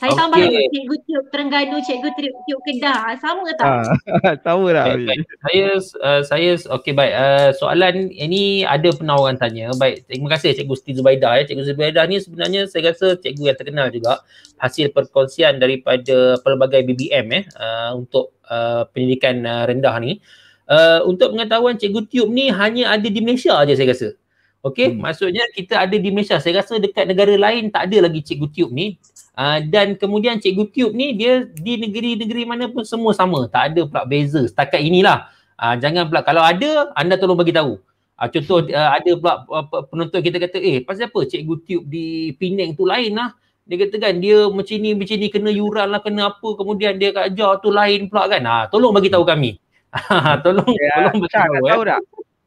Saya okay. tambah Cikgu Tube Terengganu, Cikgu Tube, Tube Kedah. Ah, sama tak? Sama tak? Okay, saya, uh, saya, okay baik. Uh, soalan ini ada penawaran tanya. Baik, terima kasih Cikgu Siti Zubaidah. Ya. Cikgu Zubaidah ni sebenarnya saya rasa Cikgu yang terkenal juga hasil perkongsian daripada pelbagai BBM eh, ya, uh, untuk uh, pendidikan uh, rendah ni. Eh, untuk pengetahuan cikgu tube ni hanya ada di Malaysia aja saya rasa. Okey, hmm. maksudnya kita ada di Malaysia. Saya rasa dekat negara lain tak ada lagi cikgu tube ni. Uh, dan kemudian cikgu tube ni dia di negeri-negeri mana pun semua sama. Tak ada pula beza setakat inilah. Uh, jangan pula kalau ada anda tolong bagi tahu. Uh, contoh uh, ada pula uh, penonton kita kata eh pasal apa cikgu tube di Penang tu lain lah. Dia kata kan dia macam ni macam ni kena yuran lah kena apa kemudian dia kat ajar tu lain pula kan. Ha, tolong bagi tahu kami. Ah, tolong ya, tolong Syah nak eh. tahu tak?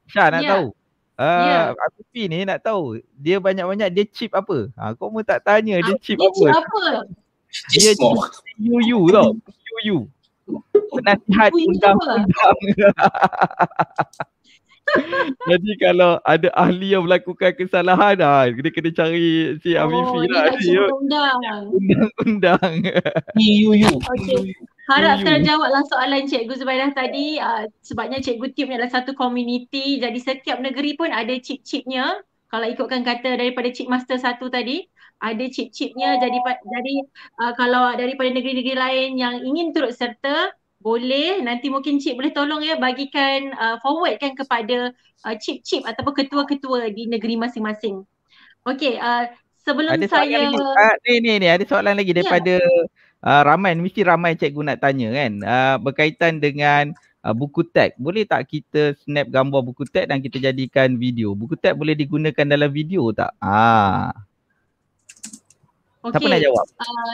Syah nak ya. tahu. Uh, aku ya. ni nak tahu dia banyak-banyak dia chip apa? Ha, kau mu tak tanya dia chip dia apa? Chip apa? Dia chip UU tau. UU. Penasihat undang-undang. Jadi kalau ada ahli yang melakukan kesalahan ah dia kena cari si Amifi oh, lah dia. Undang-undang. UU. Okay. Harap terjawablah soalan Cikgu Zubaidah tadi uh, sebabnya Cikgu Tiup adalah satu komuniti jadi setiap negeri pun ada chip-chipnya kalau ikutkan kata daripada Cik Master satu tadi ada chip-chipnya jadi jadi uh, kalau daripada negeri-negeri lain yang ingin turut serta boleh nanti mungkin Cik boleh tolong ya bagikan uh, forwardkan kepada uh, chip-chip atau ketua-ketua di negeri masing-masing. Okey uh, sebelum ada saya ni ni ni ada soalan lagi ya. daripada yeah. Ah, ramai mesti ramai cikgu nak tanya kan uh, berkaitan dengan uh, buku tag boleh tak kita snap gambar buku tag dan kita jadikan video buku tag boleh digunakan dalam video tak ah okay. siapa nak jawab uh,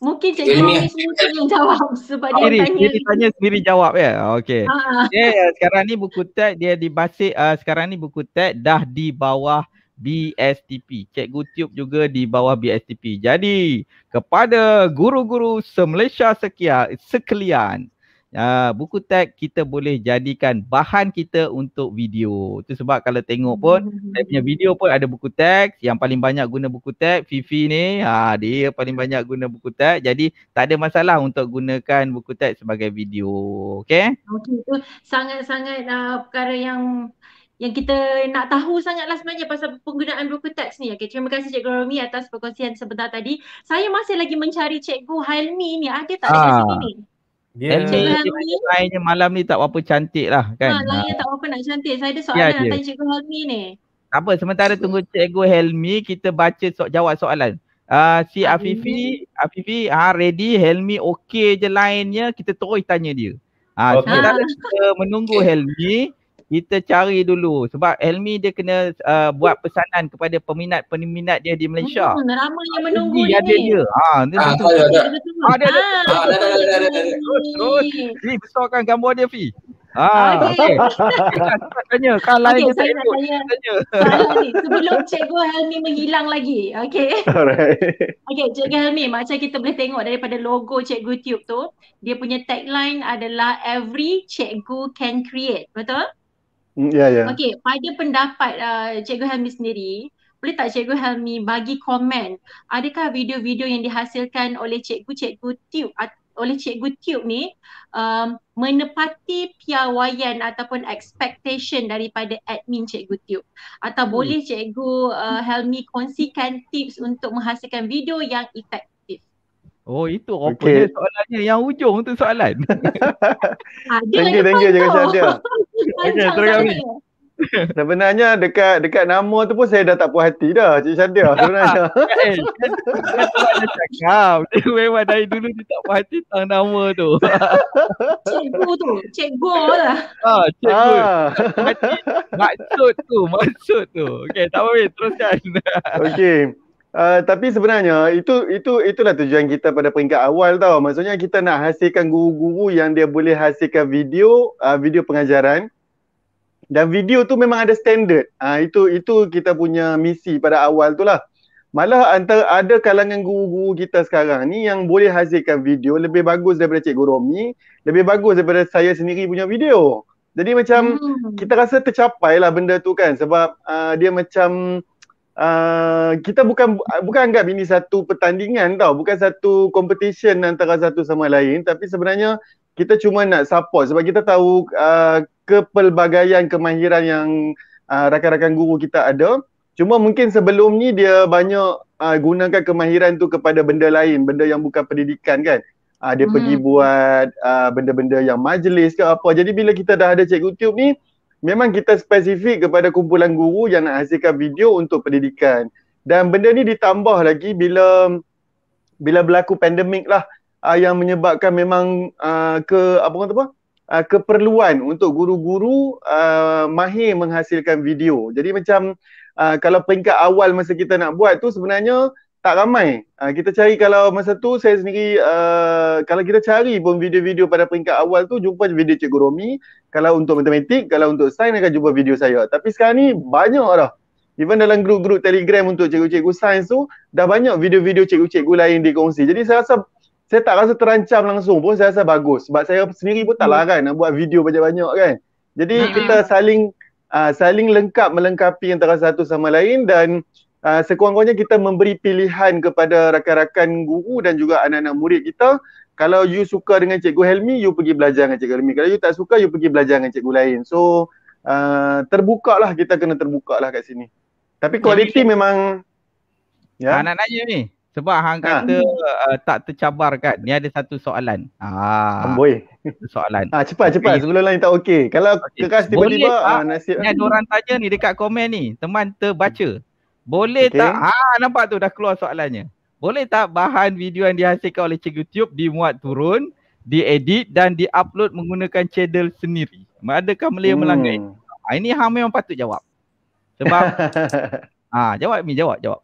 mungkin cikgu ini yang jawab sebab oh, dia tanya dia tanya sendiri jawab ya okey uh. yeah, sekarang ni buku tag dia dibasik uh, sekarang ni buku tag dah di bawah BSTP. Cikgu Tiup juga di bawah BSTP. Jadi kepada guru-guru se-Malaysia sekia, sekalian, uh, buku teks kita boleh jadikan bahan kita untuk video. Itu sebab kalau tengok pun, hmm. saya punya video pun ada buku teks. Yang paling banyak guna buku teks, Fifi ni, ha, dia paling banyak guna buku teks. Jadi tak ada masalah untuk gunakan buku teks sebagai video. Okay? Okay, itu sangat-sangat uh, perkara yang yang kita nak tahu sangatlah sebenarnya pasal penggunaan broker tax ni. Okay, terima kasih Cikgu Romi atas perkongsian sebentar tadi. Saya masih lagi mencari Cikgu Halmi ni. Ah, ada tak ah. ha. di sini ni? Yeah. lainnya malam ni tak apa cantik lah kan. Ha, ah, lainnya tak apa nak cantik. Saya ada soalan yeah, nak tanya Cikgu Halmi ni. Tak apa, sementara tunggu Cikgu Helmi, kita baca so- jawab soalan. Uh, si Afifi, Afifi ha, ready, Helmi okey je lainnya, kita terus tanya dia. Ha, okay. Sementara kita menunggu okay. Helmi, kita cari dulu sebab Helmi dia kena uh, buat pesanan kepada peminat-peminat dia di Malaysia. Hmm, ramai yang menunggu ni. Ha, ah, ada dia. Ha, ni ah, ah, ah, ada. Ada. Ada. Ada. Terus. Ni besarkan gambar dia Fi. Ha. Okey. Tanya kalau okay, lain saya tanya. Kan tanya. Soalan ni sebelum Cikgu Helmi menghilang lagi. Okay. Alright. Okey, Cikgu Helmi macam kita boleh tengok daripada logo Cikgu Tube tu, dia punya tagline adalah every cikgu can create, betul? Mm, ya, yeah, ya. Yeah. Okey, pada pendapat uh, Cikgu Helmi sendiri, boleh tak Cikgu Helmi bagi komen adakah video-video yang dihasilkan oleh Cikgu-Cikgu Tube at- oleh Cikgu Tube ni um, menepati piawaian ataupun expectation daripada admin Cikgu Tube? Atau hmm. boleh Cikgu uh, Helmi kongsikan tips untuk menghasilkan video yang efektif? Oh itu rupanya okay. soalannya yang hujung tu soalan. Ah, thank you thank you Cik Syadia. Okey terus kami. Sebenarnya dekat dekat nama tu pun saya dah tak puas hati dah Cik Syadia sebenarnya. Eh, cakap dia memang dari dulu dia tak puas hati tentang nama tu. cikgu tu, cikgu lah. Ah, cikgu. Ah. maksud tu, maksud tu. Okey, tak apa, teruskan. Okey. Uh, tapi sebenarnya itu itu itulah tujuan kita pada peringkat awal tau. Maksudnya kita nak hasilkan guru-guru yang dia boleh hasilkan video uh, video pengajaran dan video tu memang ada standard. Uh, itu itu kita punya misi pada awal tu lah. Malah antara ada kalangan guru-guru kita sekarang ni yang boleh hasilkan video lebih bagus daripada Cikgu Romi, lebih bagus daripada saya sendiri punya video. Jadi macam hmm. kita rasa lah benda tu kan sebab uh, dia macam Uh, kita bukan bukan anggap ini satu pertandingan tau bukan satu competition antara satu sama lain tapi sebenarnya kita cuma nak support sebab kita tahu uh, kepelbagaian kemahiran yang uh, rakan-rakan guru kita ada cuma mungkin sebelum ni dia banyak uh, gunakan kemahiran tu kepada benda lain benda yang bukan pendidikan kan uh, dia hmm. pergi buat uh, benda-benda yang majlis ke apa jadi bila kita dah ada cikgu tube ni memang kita spesifik kepada kumpulan guru yang nak hasilkan video untuk pendidikan. Dan benda ni ditambah lagi bila bila berlaku pandemik lah uh, yang menyebabkan memang uh, ke apa kata apa? Uh, keperluan untuk guru-guru uh, mahir menghasilkan video. Jadi macam uh, kalau peringkat awal masa kita nak buat tu sebenarnya tak ramai. Uh, kita cari kalau masa tu saya sendiri uh, kalau kita cari pun video-video pada peringkat awal tu jumpa video Cikgu Romi kalau untuk matematik, kalau untuk sains akan jumpa video saya. Tapi sekarang ni banyak dah. Even dalam grup-grup Telegram untuk cikgu-cikgu sains tu dah banyak video-video cikgu-cikgu lain dikongsi. Jadi saya rasa saya tak rasa terancam langsung pun saya rasa bagus sebab saya sendiri pun taklah hmm. kan nak buat video banyak-banyak kan. Jadi hmm. kita saling uh, saling lengkap melengkapi antara satu sama lain dan Ah, sekurang-kurangnya kita memberi pilihan kepada rakan-rakan guru dan juga anak-anak murid kita kalau you suka dengan cikgu Helmi you pergi belajar dengan cikgu Helmi kalau you tak suka you pergi belajar dengan cikgu lain so uh, ah, terbuka lah kita kena terbuka lah kat sini tapi kualiti ya, memang ya anak nanya ni sebab hang ha. kata uh, tak tercabar kan ni ada satu soalan Ah, amboi soalan ah ha, cepat cepat sebelum lain tak okey kalau okay. keras tiba-tiba Boleh, ha, nasib ni ada orang tanya ni dekat komen ni teman terbaca hmm. Boleh okay. tak? Ha nampak tu dah keluar soalannya. Boleh tak bahan video yang dihasilkan oleh cikgu Tube dimuat turun, diedit dan diupload menggunakan channel sendiri? Adakah Malaysia hmm. melanggar? Ha, ini hang memang patut jawab. Sebab ha jawab mi jawab jawab.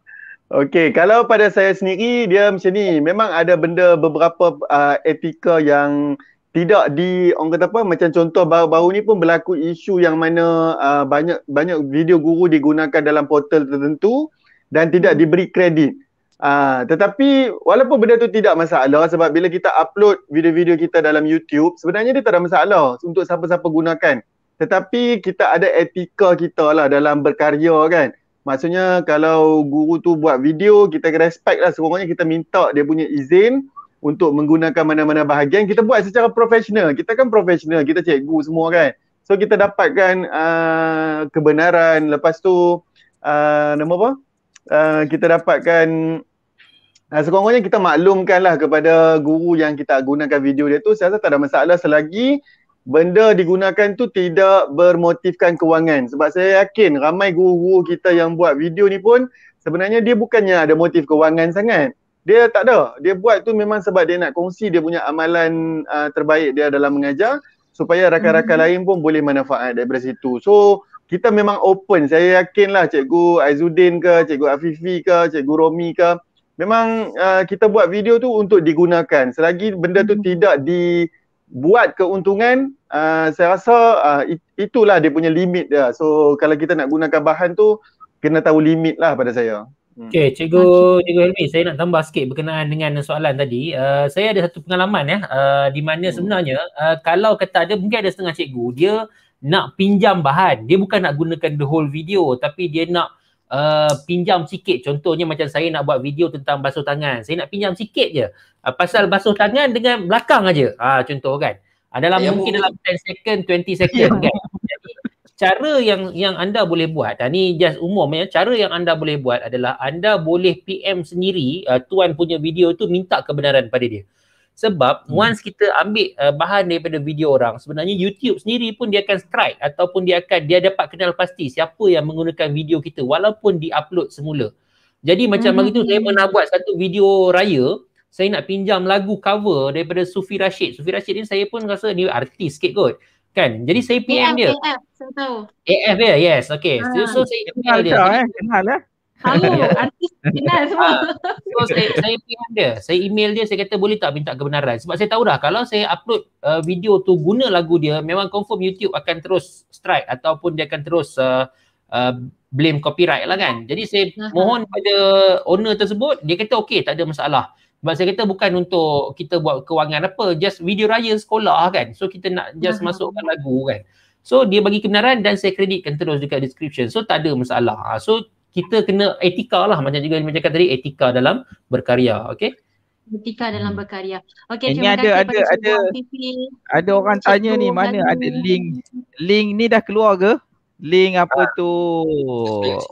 Okey, kalau pada saya sendiri dia macam ni, memang ada benda beberapa uh, etika yang tidak di orang kata apa macam contoh baru-baru ni pun berlaku isu yang mana uh, banyak banyak video guru digunakan dalam portal tertentu dan tidak hmm. diberi kredit. Uh, tetapi walaupun benda tu tidak masalah sebab bila kita upload video-video kita dalam YouTube sebenarnya dia tak ada masalah untuk siapa-siapa gunakan. Tetapi kita ada etika kita lah dalam berkarya kan. Maksudnya kalau guru tu buat video kita respect lah sekurang-kurangnya kita minta dia punya izin untuk menggunakan mana-mana bahagian kita buat secara profesional kita kan profesional kita cikgu semua kan so kita dapatkan uh, kebenaran lepas tu uh, nama apa uh, kita dapatkan uh, sekurang-kurangnya kita maklumkanlah kepada guru yang kita gunakan video dia tu saya rasa tak ada masalah selagi benda digunakan tu tidak bermotifkan kewangan sebab saya yakin ramai guru-guru kita yang buat video ni pun sebenarnya dia bukannya ada motif kewangan sangat dia tak ada. Dia buat tu memang sebab dia nak kongsi dia punya amalan uh, terbaik dia dalam mengajar supaya rakan-rakan hmm. lain pun boleh manfaat daripada situ. So kita memang open. Saya yakin lah Cikgu Aizuddin ke, Cikgu Afifi ke, Cikgu Romi ke. Memang uh, kita buat video tu untuk digunakan. Selagi benda tu hmm. tidak dibuat keuntungan, uh, saya rasa uh, itulah dia punya limit dia. So kalau kita nak gunakan bahan tu, kena tahu limit lah pada saya. Hmm. Okey, cikgu cikgu Helmi, saya nak tambah sikit berkenaan dengan soalan tadi. Uh, saya ada satu pengalaman ya, uh, di mana hmm. sebenarnya uh, kalau kata ada mungkin ada setengah cikgu dia nak pinjam bahan. Dia bukan nak gunakan the whole video tapi dia nak uh, pinjam sikit. Contohnya macam saya nak buat video tentang basuh tangan. Saya nak pinjam sikit je. Uh, pasal basuh tangan dengan belakang aja. Ha uh, contoh kan. Uh, dalam Ayah mungkin bu- dalam 10 second, 20 second ya, kan. cara yang yang anda boleh buat dan ah, ni just umumnya cara yang anda boleh buat adalah anda boleh PM sendiri uh, tuan punya video tu minta kebenaran pada dia sebab hmm. once kita ambil uh, bahan daripada video orang sebenarnya YouTube sendiri pun dia akan strike ataupun dia akan dia dapat kenal pasti siapa yang menggunakan video kita walaupun diupload semula jadi macam hmm. begitu saya pernah buat satu video raya saya nak pinjam lagu cover daripada Sufi Rashid Sufi Rashid ni saya pun rasa dia artis sikit kot kan jadi saya PM AF, dia AF saya tahu AF dia yes okay ah. so, uh, so saya PM dia kenal eh kenal eh Halo, artis kenal semua. Uh, so saya, saya PM dia, saya email dia, saya kata boleh tak minta kebenaran. Sebab saya tahu dah kalau saya upload uh, video tu guna lagu dia, memang confirm YouTube akan terus strike ataupun dia akan terus uh, uh, blame copyright lah kan. Jadi saya mohon pada owner tersebut, dia kata okey tak ada masalah sebab saya kata bukan untuk kita buat kewangan apa just video raya sekolah kan so kita nak just uh masukkan lagu kan so dia bagi kebenaran dan saya kreditkan terus dekat description so tak ada masalah ha, so kita kena etika lah macam juga macam cakap tadi etika dalam berkarya okay? etika dalam hmm. berkarya Okay. Ini ada, ada ada ada orang Cikgu tanya ni mana ada ni. link link ni dah keluar ke link apa ha. tu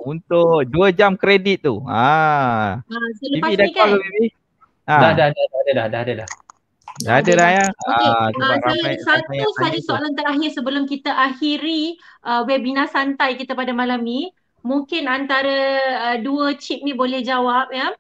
untuk 2 jam kredit tu Ah. ha ah, so, lepas ni dah kan? call, Bibi. Ah. Dah, dah, dah, dah, dah, dah, dah, dah. Dah ada dah ya. Ah, ah, satu saja soalan terakhir sebelum kita akhiri uh, webinar santai kita pada malam ni. Mungkin antara uh, dua chip ni boleh jawab ya.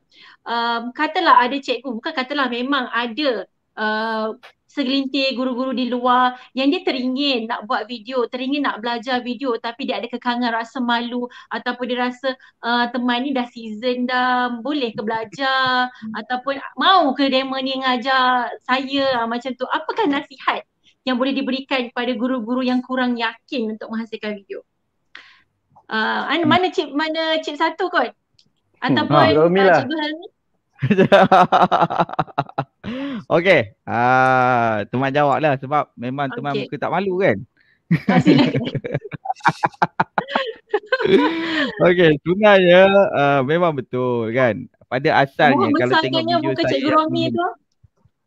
Uh, katalah ada cikgu, bukan katalah memang ada uh, segelintir guru-guru di luar yang dia teringin nak buat video, teringin nak belajar video tapi dia ada kekangan rasa malu ataupun dia rasa uh, teman ni dah season dah boleh ke belajar ataupun mau ke demo ni ngajar saya uh, macam tu. Apakah nasihat yang boleh diberikan kepada guru-guru yang kurang yakin untuk menghasilkan video? Uh, an- hmm. mana cik mana cik satu kot? Hmm, ataupun ha, ah, lah. cikgu Helmi? Okay. Ah, uh, teman jawab lah sebab memang teman okay. muka tak malu kan? okay, sebenarnya uh, memang betul kan? Pada asalnya kalau tengok video muka saya. Muka Cikgu tu.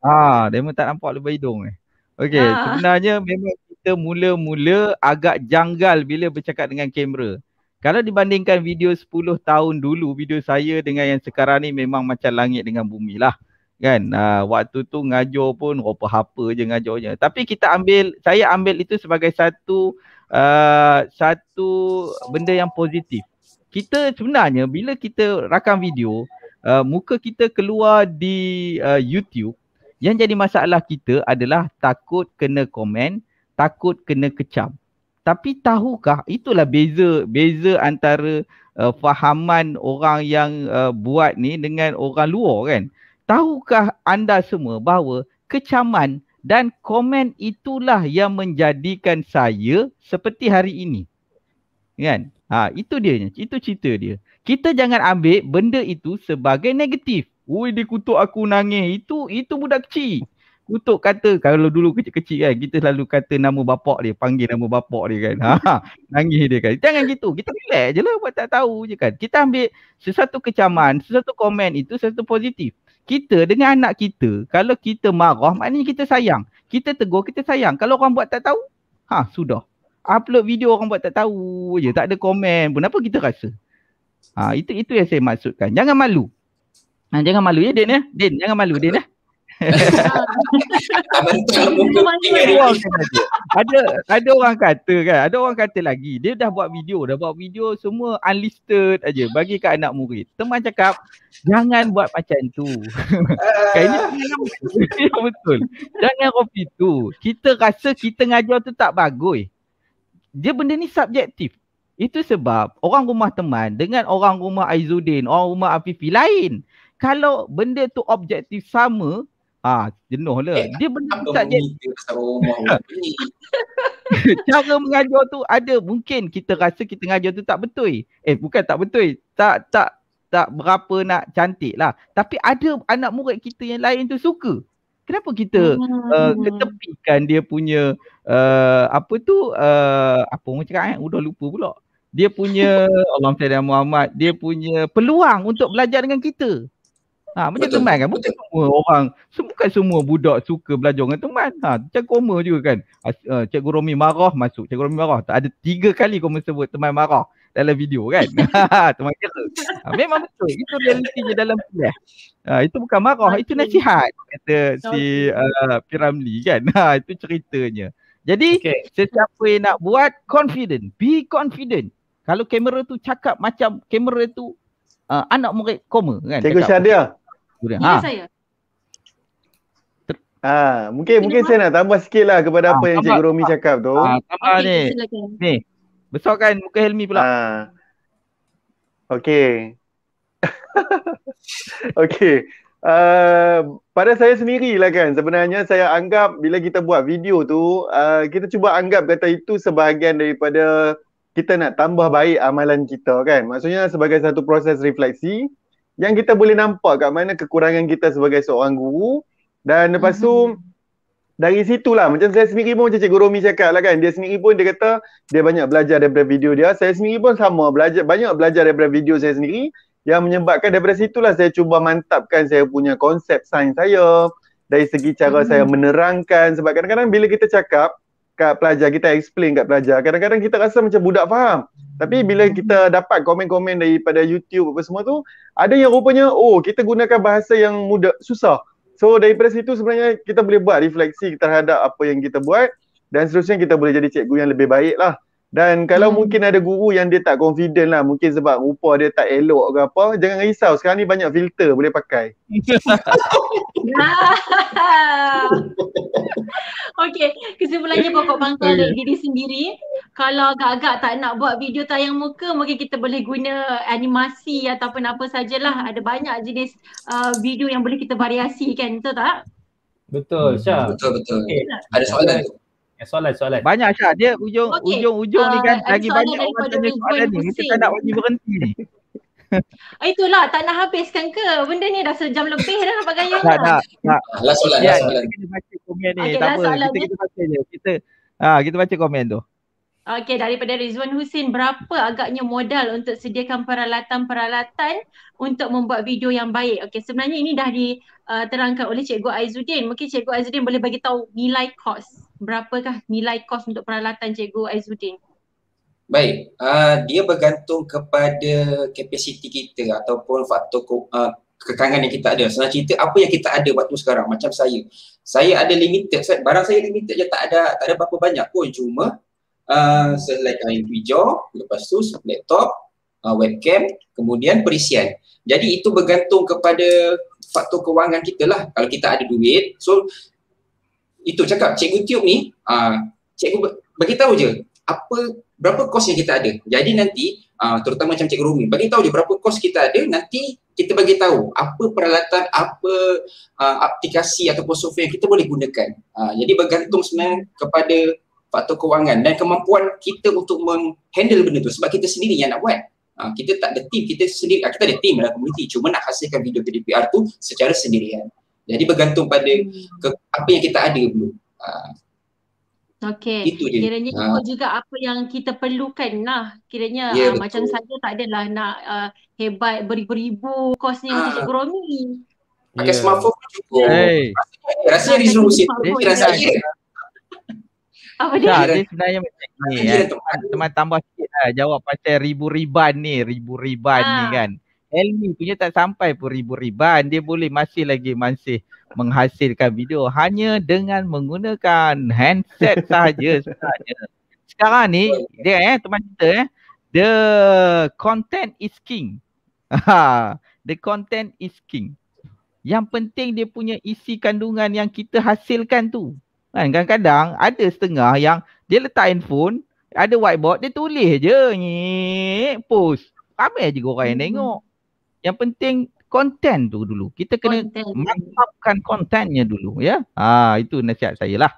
Ah, dia memang tak nampak lebih hidung eh. Okay, ah. sebenarnya memang kita mula-mula agak janggal bila bercakap dengan kamera. Kalau dibandingkan video 10 tahun dulu, video saya dengan yang sekarang ni memang macam langit dengan bumi lah kan uh, waktu tu ngajo pun rupa hapa je ngajurnya tapi kita ambil saya ambil itu sebagai satu uh, satu benda yang positif kita sebenarnya bila kita rakam video uh, muka kita keluar di uh, YouTube yang jadi masalah kita adalah takut kena komen takut kena kecam tapi tahukah itulah beza beza antara uh, fahaman orang yang uh, buat ni dengan orang luar kan tahukah anda semua bahawa kecaman dan komen itulah yang menjadikan saya seperti hari ini. Kan? Ha, itu dia. Itu cerita dia. Kita jangan ambil benda itu sebagai negatif. Ui dia kutuk aku nangis. Itu itu budak kecil. Kutuk kata kalau dulu kecil-kecil kan kita selalu kata nama bapak dia. Panggil nama bapak dia kan. Ha, ha, nangis dia kan. Jangan gitu. Kita relax je lah buat tak tahu je kan. Kita ambil sesuatu kecaman, sesuatu komen itu sesuatu positif kita dengan anak kita kalau kita marah maknanya kita sayang kita tegur kita sayang kalau orang buat tak tahu ha sudah upload video orang buat tak tahu je tak ada komen pun apa kita rasa ha itu itu yang saya maksudkan jangan malu ha, jangan malu ya Din ya Din jangan malu Din ya ada ada orang kata kan ada orang kata lagi dia dah buat video dah buat video semua unlisted aja bagi kat anak murid teman cakap jangan buat macam tu kan ini betul jangan copy tu kita rasa kita ngajar tu tak bagus dia benda ni subjektif itu sebab orang rumah teman dengan orang rumah Aizuddin, orang rumah Afifi lain. Kalau benda tu objektif sama, Ah, jenuh lah. Eh, dia benar tak jenuh. Cara mengajar tu ada mungkin kita rasa kita mengajar tu tak betul. Eh bukan tak betul. Tak tak tak berapa nak cantik lah. Tapi ada anak murid kita yang lain tu suka. Kenapa kita hmm. uh, ketepikan dia punya uh, apa tu uh, apa orang cakap eh? Udah lupa pula. Dia punya Allah Muhammad dia punya peluang untuk belajar dengan kita. Ha, macam Betul. teman kan. Bukan Betul. semua orang, bukan semua budak suka belajar dengan teman. Ha, macam koma juga kan. Uh, Cikgu Romi marah masuk. Cikgu Romi marah. Tak ada tiga kali koma sebut teman marah dalam video kan. Ha, teman kira. Ha, memang betul. Itu realitinya dalam pilihan. Ha, itu bukan marah. Itu nasihat kata si uh, Piramli kan. Ha, itu ceritanya. Jadi okay. sesiapa yang nak buat confident. Be confident. Kalau kamera tu cakap macam kamera tu uh, anak murid koma kan. Cikgu Syadia. Bila ha. Ah. saya. Ha, mungkin Bila mungkin lah. saya nak tambah sikit lah kepada ha, apa yang tambah, Cikgu Romi cakap tu. Ha, tambah okay, ni. Silakan. Ni. Besarkan muka Helmi pula. Ha. Okay. okay. Uh, pada saya sendiri lah kan sebenarnya saya anggap bila kita buat video tu uh, kita cuba anggap kata itu sebahagian daripada kita nak tambah baik amalan kita kan maksudnya sebagai satu proses refleksi yang kita boleh nampak kat mana kekurangan kita sebagai seorang guru dan lepas mm-hmm. tu mhm. dari situlah macam saya sendiri pun macam Cikgu Romi cakap lah kan dia sendiri pun dia kata dia banyak belajar daripada video dia saya sendiri pun sama belajar banyak belajar daripada video saya sendiri yang menyebabkan daripada situlah saya cuba mantapkan saya punya konsep sains saya dari segi cara mm-hmm. saya menerangkan sebab kadang-kadang bila kita cakap kat pelajar, kita explain kat pelajar. Kadang-kadang kita rasa macam budak faham. Tapi bila hmm. kita dapat komen-komen daripada YouTube apa semua tu, ada yang rupanya, oh kita gunakan bahasa yang mudah, susah. So daripada situ sebenarnya kita boleh buat refleksi terhadap apa yang kita buat dan seterusnya kita boleh jadi cikgu yang lebih baik lah. Dan kalau hmm. mungkin ada guru yang dia tak confident lah mungkin sebab rupa dia tak elok ke apa jangan risau sekarang ni banyak filter boleh pakai. okay kesimpulannya pokok pangkal okay. diri sendiri kalau agak-agak tak nak buat video tayang muka mungkin kita boleh guna animasi ataupun apa sajalah ada banyak jenis uh, video yang boleh kita variasikan betul tak? Betul Syah. Betul betul. Okay. Ada soalan tu? Okay, eh, soalan, soalan. Banyak Syah. Dia ujung, okay. ujung, ujung uh, ni kan lagi banyak orang tanya soalan ni. Kita tak nak wajib berhenti ni. Ah, itulah, tak nak habiskan ke? Benda ni dah sejam lebih dah apa gaya Tak, tak, tak. Last soalan, last ya, soalan. Kita baca komen ni. Okay, tak apa, kita, kita baca je. Kita, ha, kita baca komen tu. Okey daripada Rizwan Husin berapa agaknya modal untuk sediakan peralatan-peralatan untuk membuat video yang baik. Okey sebenarnya ini dah diterangkan uh, oleh Cikgu Aizuddin. Mungkin Cikgu Aizuddin boleh bagi tahu nilai kos. Berapakah nilai kos untuk peralatan Cikgu Aizuddin? Baik, uh, dia bergantung kepada kapasiti kita ataupun faktor uh, kekangan yang kita ada. Senang cerita apa yang kita ada waktu sekarang macam saya. Saya ada limited, barang saya limited je tak ada tak ada berapa banyak pun cuma Ah, selai ah, kain hijau, lepas tu laptop, uh, webcam, kemudian perisian. Jadi itu bergantung kepada faktor kewangan kita lah kalau kita ada duit. So itu cakap cikgu tiup ni, uh, cikgu beritahu je apa berapa kos yang kita ada. Jadi nanti uh, terutama macam cikgu Rumi, bagi tahu je berapa kos kita ada nanti kita bagi tahu apa peralatan, apa uh, aplikasi ataupun software yang kita boleh gunakan. Uh, jadi bergantung sebenarnya kepada faktor kewangan dan kemampuan kita untuk menghandle benda tu sebab kita sendiri yang nak buat ha, kita tak ada team kita sendiri kita ada team dalam community cuma nak hasilkan video DPR tu secara sendirian jadi bergantung pada ke, apa yang kita ada dulu ha, Okey. Kiranya ha. ikut juga apa yang kita perlukan lah. Kiranya yeah, ya, ha, uh, macam saya tak adalah nak uh, hebat beribu-ribu kos ni untuk Cikgu ha. Romi. Pakai ya. smartphone pun cukup. Hey. Rasanya resolusi. Rasanya. Apa dia? Tak, dia sebenarnya macam ni. Ya. Eh. Teman tambah sikit lah. Jawab pasal ribu riban ni. Ribu riban ha. ni ah. kan. Elmi punya tak sampai pun ribu riban. Dia boleh masih lagi masih menghasilkan video. Hanya dengan menggunakan handset sahaja sebenarnya. Sekarang ni, dia eh, teman kita eh. The content is king. Ha, the content is king. Yang penting dia punya isi kandungan yang kita hasilkan tu. Kan kadang-kadang ada setengah yang dia letak handphone, ada whiteboard, dia tulis je ni post. Ramai je orang yang hmm. tengok. Yang penting konten tu dulu. Kita kena mantapkan kontennya dulu ya. Ha, itu nasihat saya lah.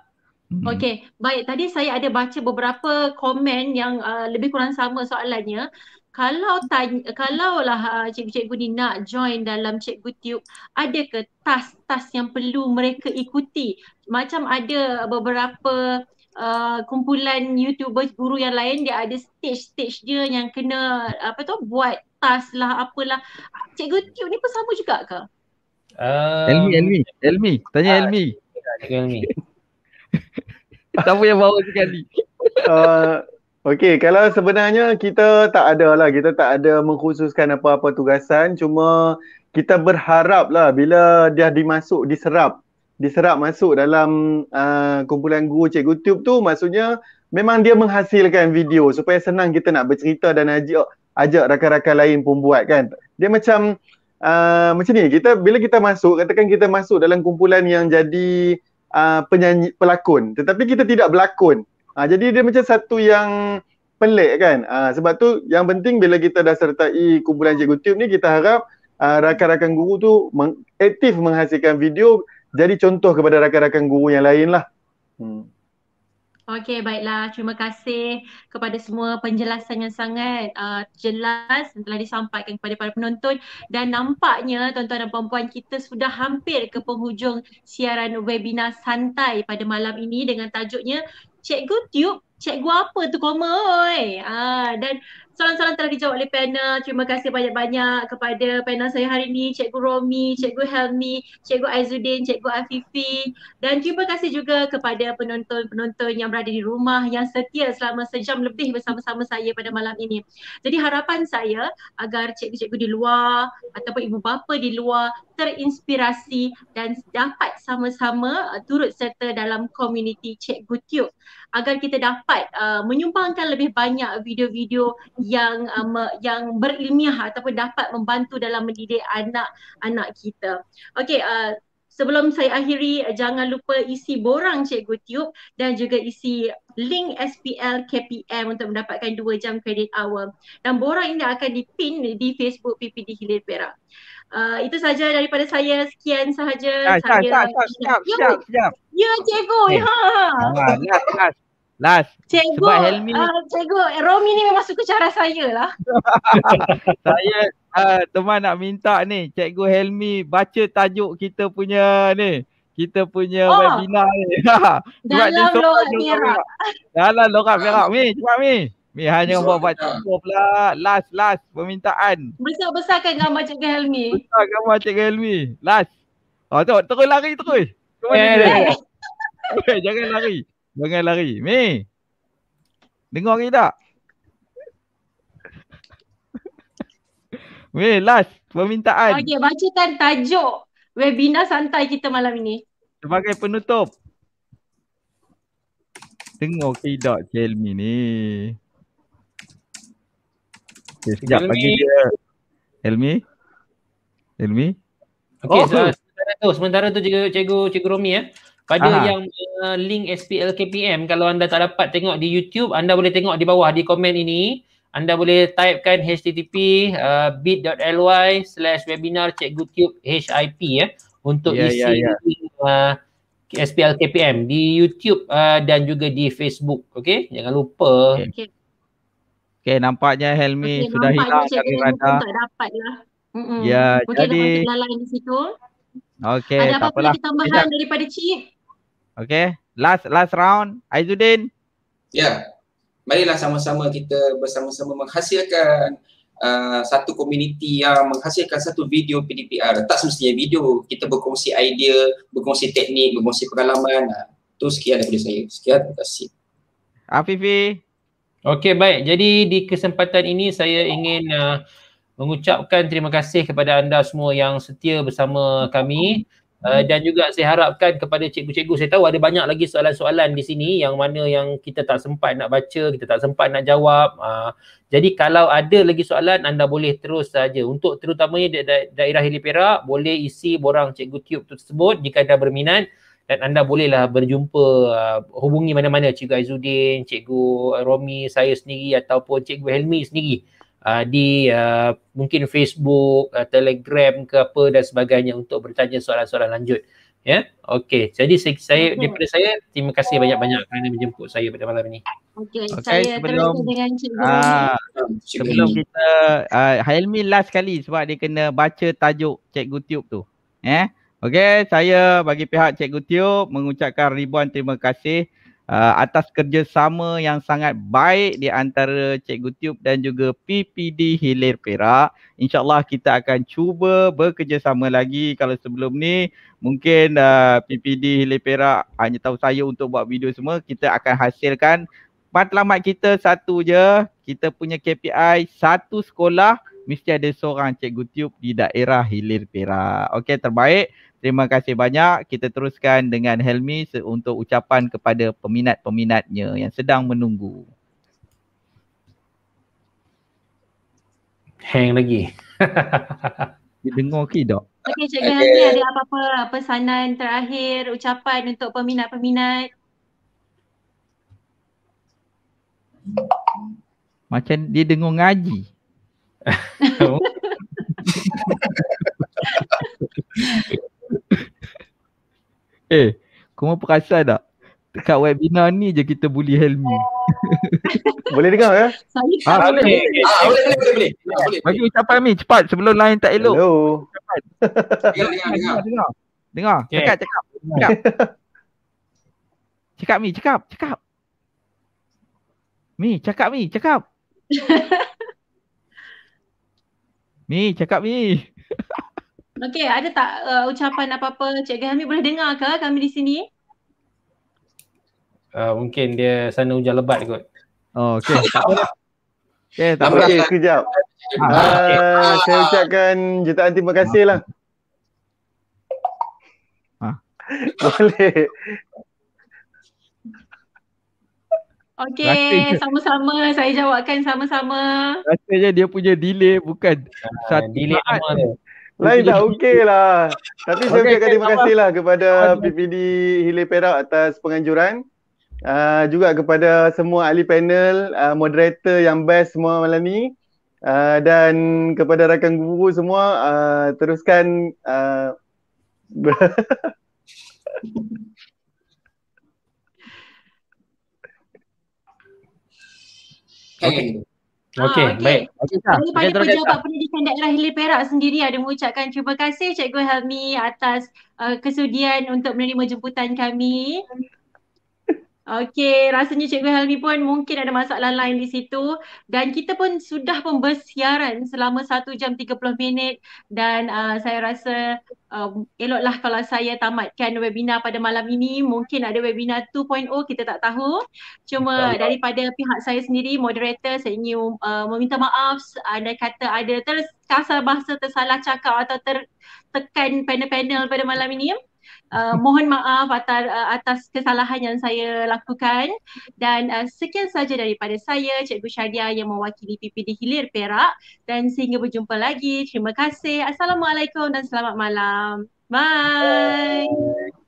Hmm. Okey, baik. Tadi saya ada baca beberapa komen yang uh, lebih kurang sama soalannya kalau tanya, kalaulah uh, cikgu-cikgu ni nak join dalam cikgu tube, ada ke tas-tas yang perlu mereka ikuti? Macam ada beberapa uh, kumpulan YouTuber guru yang lain dia ada stage-stage dia yang kena apa tu buat tas lah apalah. Cikgu tube ni pun sama juga ke? Uh, Elmi, Elmi, Elmi, tanya uh, Elmi. Cikgu Elmi. Siapa yang bawa sekali? Uh, Okey, kalau sebenarnya kita tak ada lah, kita tak ada mengkhususkan apa-apa tugasan, cuma kita berharap lah bila dia dimasuk, diserap, diserap masuk dalam uh, kumpulan guru cikgu tube tu, maksudnya memang dia menghasilkan video supaya senang kita nak bercerita dan ajak, ajak rakan-rakan lain pun buat kan. Dia macam uh, macam ni, kita bila kita masuk, katakan kita masuk dalam kumpulan yang jadi uh, penyanyi, pelakon, tetapi kita tidak berlakon. Ha, jadi dia macam satu yang pelik kan. Ha, sebab tu yang penting bila kita dah sertai kumpulan Cikgu Tube ni kita harap uh, rakan-rakan guru tu meng- aktif menghasilkan video jadi contoh kepada rakan-rakan guru yang lain lah. Hmm. Okey baiklah terima kasih kepada semua penjelasan yang sangat uh, jelas yang telah disampaikan kepada para penonton dan nampaknya tuan-tuan dan puan-puan kita sudah hampir ke penghujung siaran webinar santai pada malam ini dengan tajuknya cikgu tiup cikgu apa tu koma oi. Ah, dan soalan-soalan telah dijawab oleh panel. Terima kasih banyak-banyak kepada panel saya hari ini, Cikgu Romi, Cikgu Helmi, Cikgu Aizuddin, Cikgu Afifi dan terima kasih juga kepada penonton-penonton yang berada di rumah yang setia selama sejam lebih bersama-sama saya pada malam ini. Jadi harapan saya agar cikgu-cikgu di luar ataupun ibu bapa di luar terinspirasi dan dapat sama-sama uh, turut serta dalam komuniti Cikgu Tube agar kita dapat uh, menyumbangkan lebih banyak video-video yang uh, yang berilmiah ataupun dapat membantu dalam mendidik anak-anak kita. Okey, uh, sebelum saya akhiri uh, jangan lupa isi borang Cikgu Tube dan juga isi link SPL KPM untuk mendapatkan 2 jam kredit awal. Dan borang ini akan dipin di Facebook PPD Hilir Perak. Ah, itu saja daripada saya. Sekian sahaja. Ah, saya siap, siap, siap, siap, siap, siap, siap. Ya, cikgu. Eh. Ya. Ah, last, last. Last. Cikgu, uh, cikgu, Romi ni memang suka cara saya lah. saya uh, teman nak minta ni, cikgu Helmi baca tajuk kita punya ni. Kita punya oh. webinar ni. dalam lorak merah. Dalam lorak merah. Mi, cepat Mi. Mi hanya so, buat buat pula last last permintaan. Besar-besarkan gambar Cik Helmi. Besar gambar Cik Helmi. Last. Ha oh, tengok terus lari terus. Cuma eh, dia. Eh, eh. Eh, jangan lari. Jangan lari. Mi. Dengar ke tak? Mi last permintaan. Okey bacakan tajuk webinar santai kita malam ini. Sebagai penutup. Tengok ke tak Helmi ni. Okay, sekejap pagi dia. Elmi? Elmi? Okay, oh, so, sementara tu, sementara tu juga cikgu, cikgu Romi ya. Eh. Pada Aha. yang uh, link KPM. kalau anda tak dapat tengok di YouTube, anda boleh tengok di bawah di komen ini. Anda boleh typekan http uh, bit.ly webinar cikgu tube HIP ya. Eh, untuk yeah, isi yeah, yeah. Di, uh, SPLKPM di YouTube uh, dan juga di Facebook. Okay, jangan lupa. okay. Okay, nampaknya Helmi okay, sudah hilang dari radar. Nampaknya tak dapat lah. Ya, yeah, jadi. Mungkin di situ. Okay, Ada tak apa-apa tambahan Sekejap. daripada Cik? Okay, last last round. Aizuddin. Ya, yeah. marilah sama-sama kita bersama-sama menghasilkan uh, satu komuniti yang menghasilkan satu video PDPR. Tak semestinya video. Kita berkongsi idea, berkongsi teknik, berkongsi pengalaman. Itu sekian daripada saya. Sekian, terima kasih. Afifi, Okey baik. Jadi di kesempatan ini saya ingin uh, mengucapkan terima kasih kepada anda semua yang setia bersama kami uh, dan juga saya harapkan kepada cikgu-cikgu saya tahu ada banyak lagi soalan-soalan di sini yang mana yang kita tak sempat nak baca, kita tak sempat nak jawab. Uh, jadi kalau ada lagi soalan anda boleh terus saja untuk terutamanya da- da- daerah Hilir Perak boleh isi borang cikgu tube tersebut jika anda berminat dan eh, anda bolehlah berjumpa uh, hubungi mana-mana Cikgu Aizuddin, Cikgu Romi, saya sendiri ataupun Cikgu Helmi sendiri uh, di uh, mungkin Facebook, uh, Telegram ke apa dan sebagainya untuk bertanya soalan-soalan lanjut. Ya. Yeah? Okey. Jadi saya, saya daripada saya terima kasih banyak-banyak kerana menjemput saya pada malam ini. Okey. Okay, saya sebelum, terima dengan Cikgu. Uh, sebelum kita uh, Helmi last sekali sebab dia kena baca tajuk Cikgu Tube tu. Ya. Yeah? Okey, saya bagi pihak Cikgu Tio mengucapkan ribuan terima kasih uh, atas kerjasama yang sangat baik di antara Cikgu Tio dan juga PPD Hilir Perak. InsyaAllah kita akan cuba bekerjasama lagi kalau sebelum ni mungkin uh, PPD Hilir Perak hanya tahu saya untuk buat video semua. Kita akan hasilkan matlamat kita satu je. Kita punya KPI satu sekolah mesti ada seorang cikgu tiup di daerah Hilir Perak. Okey, terbaik. Terima kasih banyak. Kita teruskan dengan Helmi untuk ucapan kepada peminat-peminatnya yang sedang menunggu. Hang lagi. Dengar ke tak? Okey, cikgu okay. Helmi ada apa-apa pesanan terakhir, ucapan untuk peminat-peminat? Macam dia dengar ngaji. eh, kau mau perasan tak? Dekat webinar ni je kita bully Helmi. boleh dengar ke? Ya? Ha, boleh. Boleh. Boleh. Boleh. Boleh. Ah, boleh. boleh, boleh, boleh. Bagi ucapan Mi cepat sebelum lain tak elok. Hello. dengar, dengar, dengar. Cakap, cakap. Cakap. Cakap Mi, cakap, cakap. Mi, cakap Mi, cakap. Ni cakap ni. Okey, ada tak uh, ucapan apa-apa Cikgu Hami boleh dengar ke kami di sini? Uh, mungkin dia sana hujan lebat kot. Oh, okey. okey, tak apa. Okey, kejap. Uh, ah, ah, saya ucapkan jutaan terima kasih lah. Ha? Boleh. Okay, sama-sama saya jawabkan sama-sama. Rasanya dia punya delay bukan uh, satu delay saat. Lain dah okey lah. Tapi saya okay, okay, terima kasih lah kepada PPD Hilir Perak atas penganjuran. Uh, juga kepada semua ahli panel, uh, moderator yang best semua malam ni. Uh, dan kepada rakan guru semua, uh, teruskan uh, Okay. Okey, ha, ah, okay. baik. Okay, Kepada pejabat pendidikan daerah Hilir Perak sendiri ada mengucapkan terima kasih Cikgu Helmi atas uh, kesudian untuk menerima jemputan kami. Okey, rasanya Cikgu Helmi pun mungkin ada masalah lain di situ dan kita pun sudah pun bersiaran selama 1 jam 30 minit dan uh, saya rasa um, eloklah kalau saya tamatkan webinar pada malam ini mungkin ada webinar 2.0 kita tak tahu cuma daripada pihak saya sendiri moderator saya ingin uh, meminta maaf anda kata ada terkasar bahasa tersalah cakap atau tertekan tekan panel-panel pada malam ini ya? uh, mohon maaf atas, uh, atas kesalahan yang saya lakukan dan uh, sekian saja daripada saya Cikgu Syadia yang mewakili PPD Hilir Perak dan sehingga berjumpa lagi terima kasih assalamualaikum dan selamat malam bye, bye.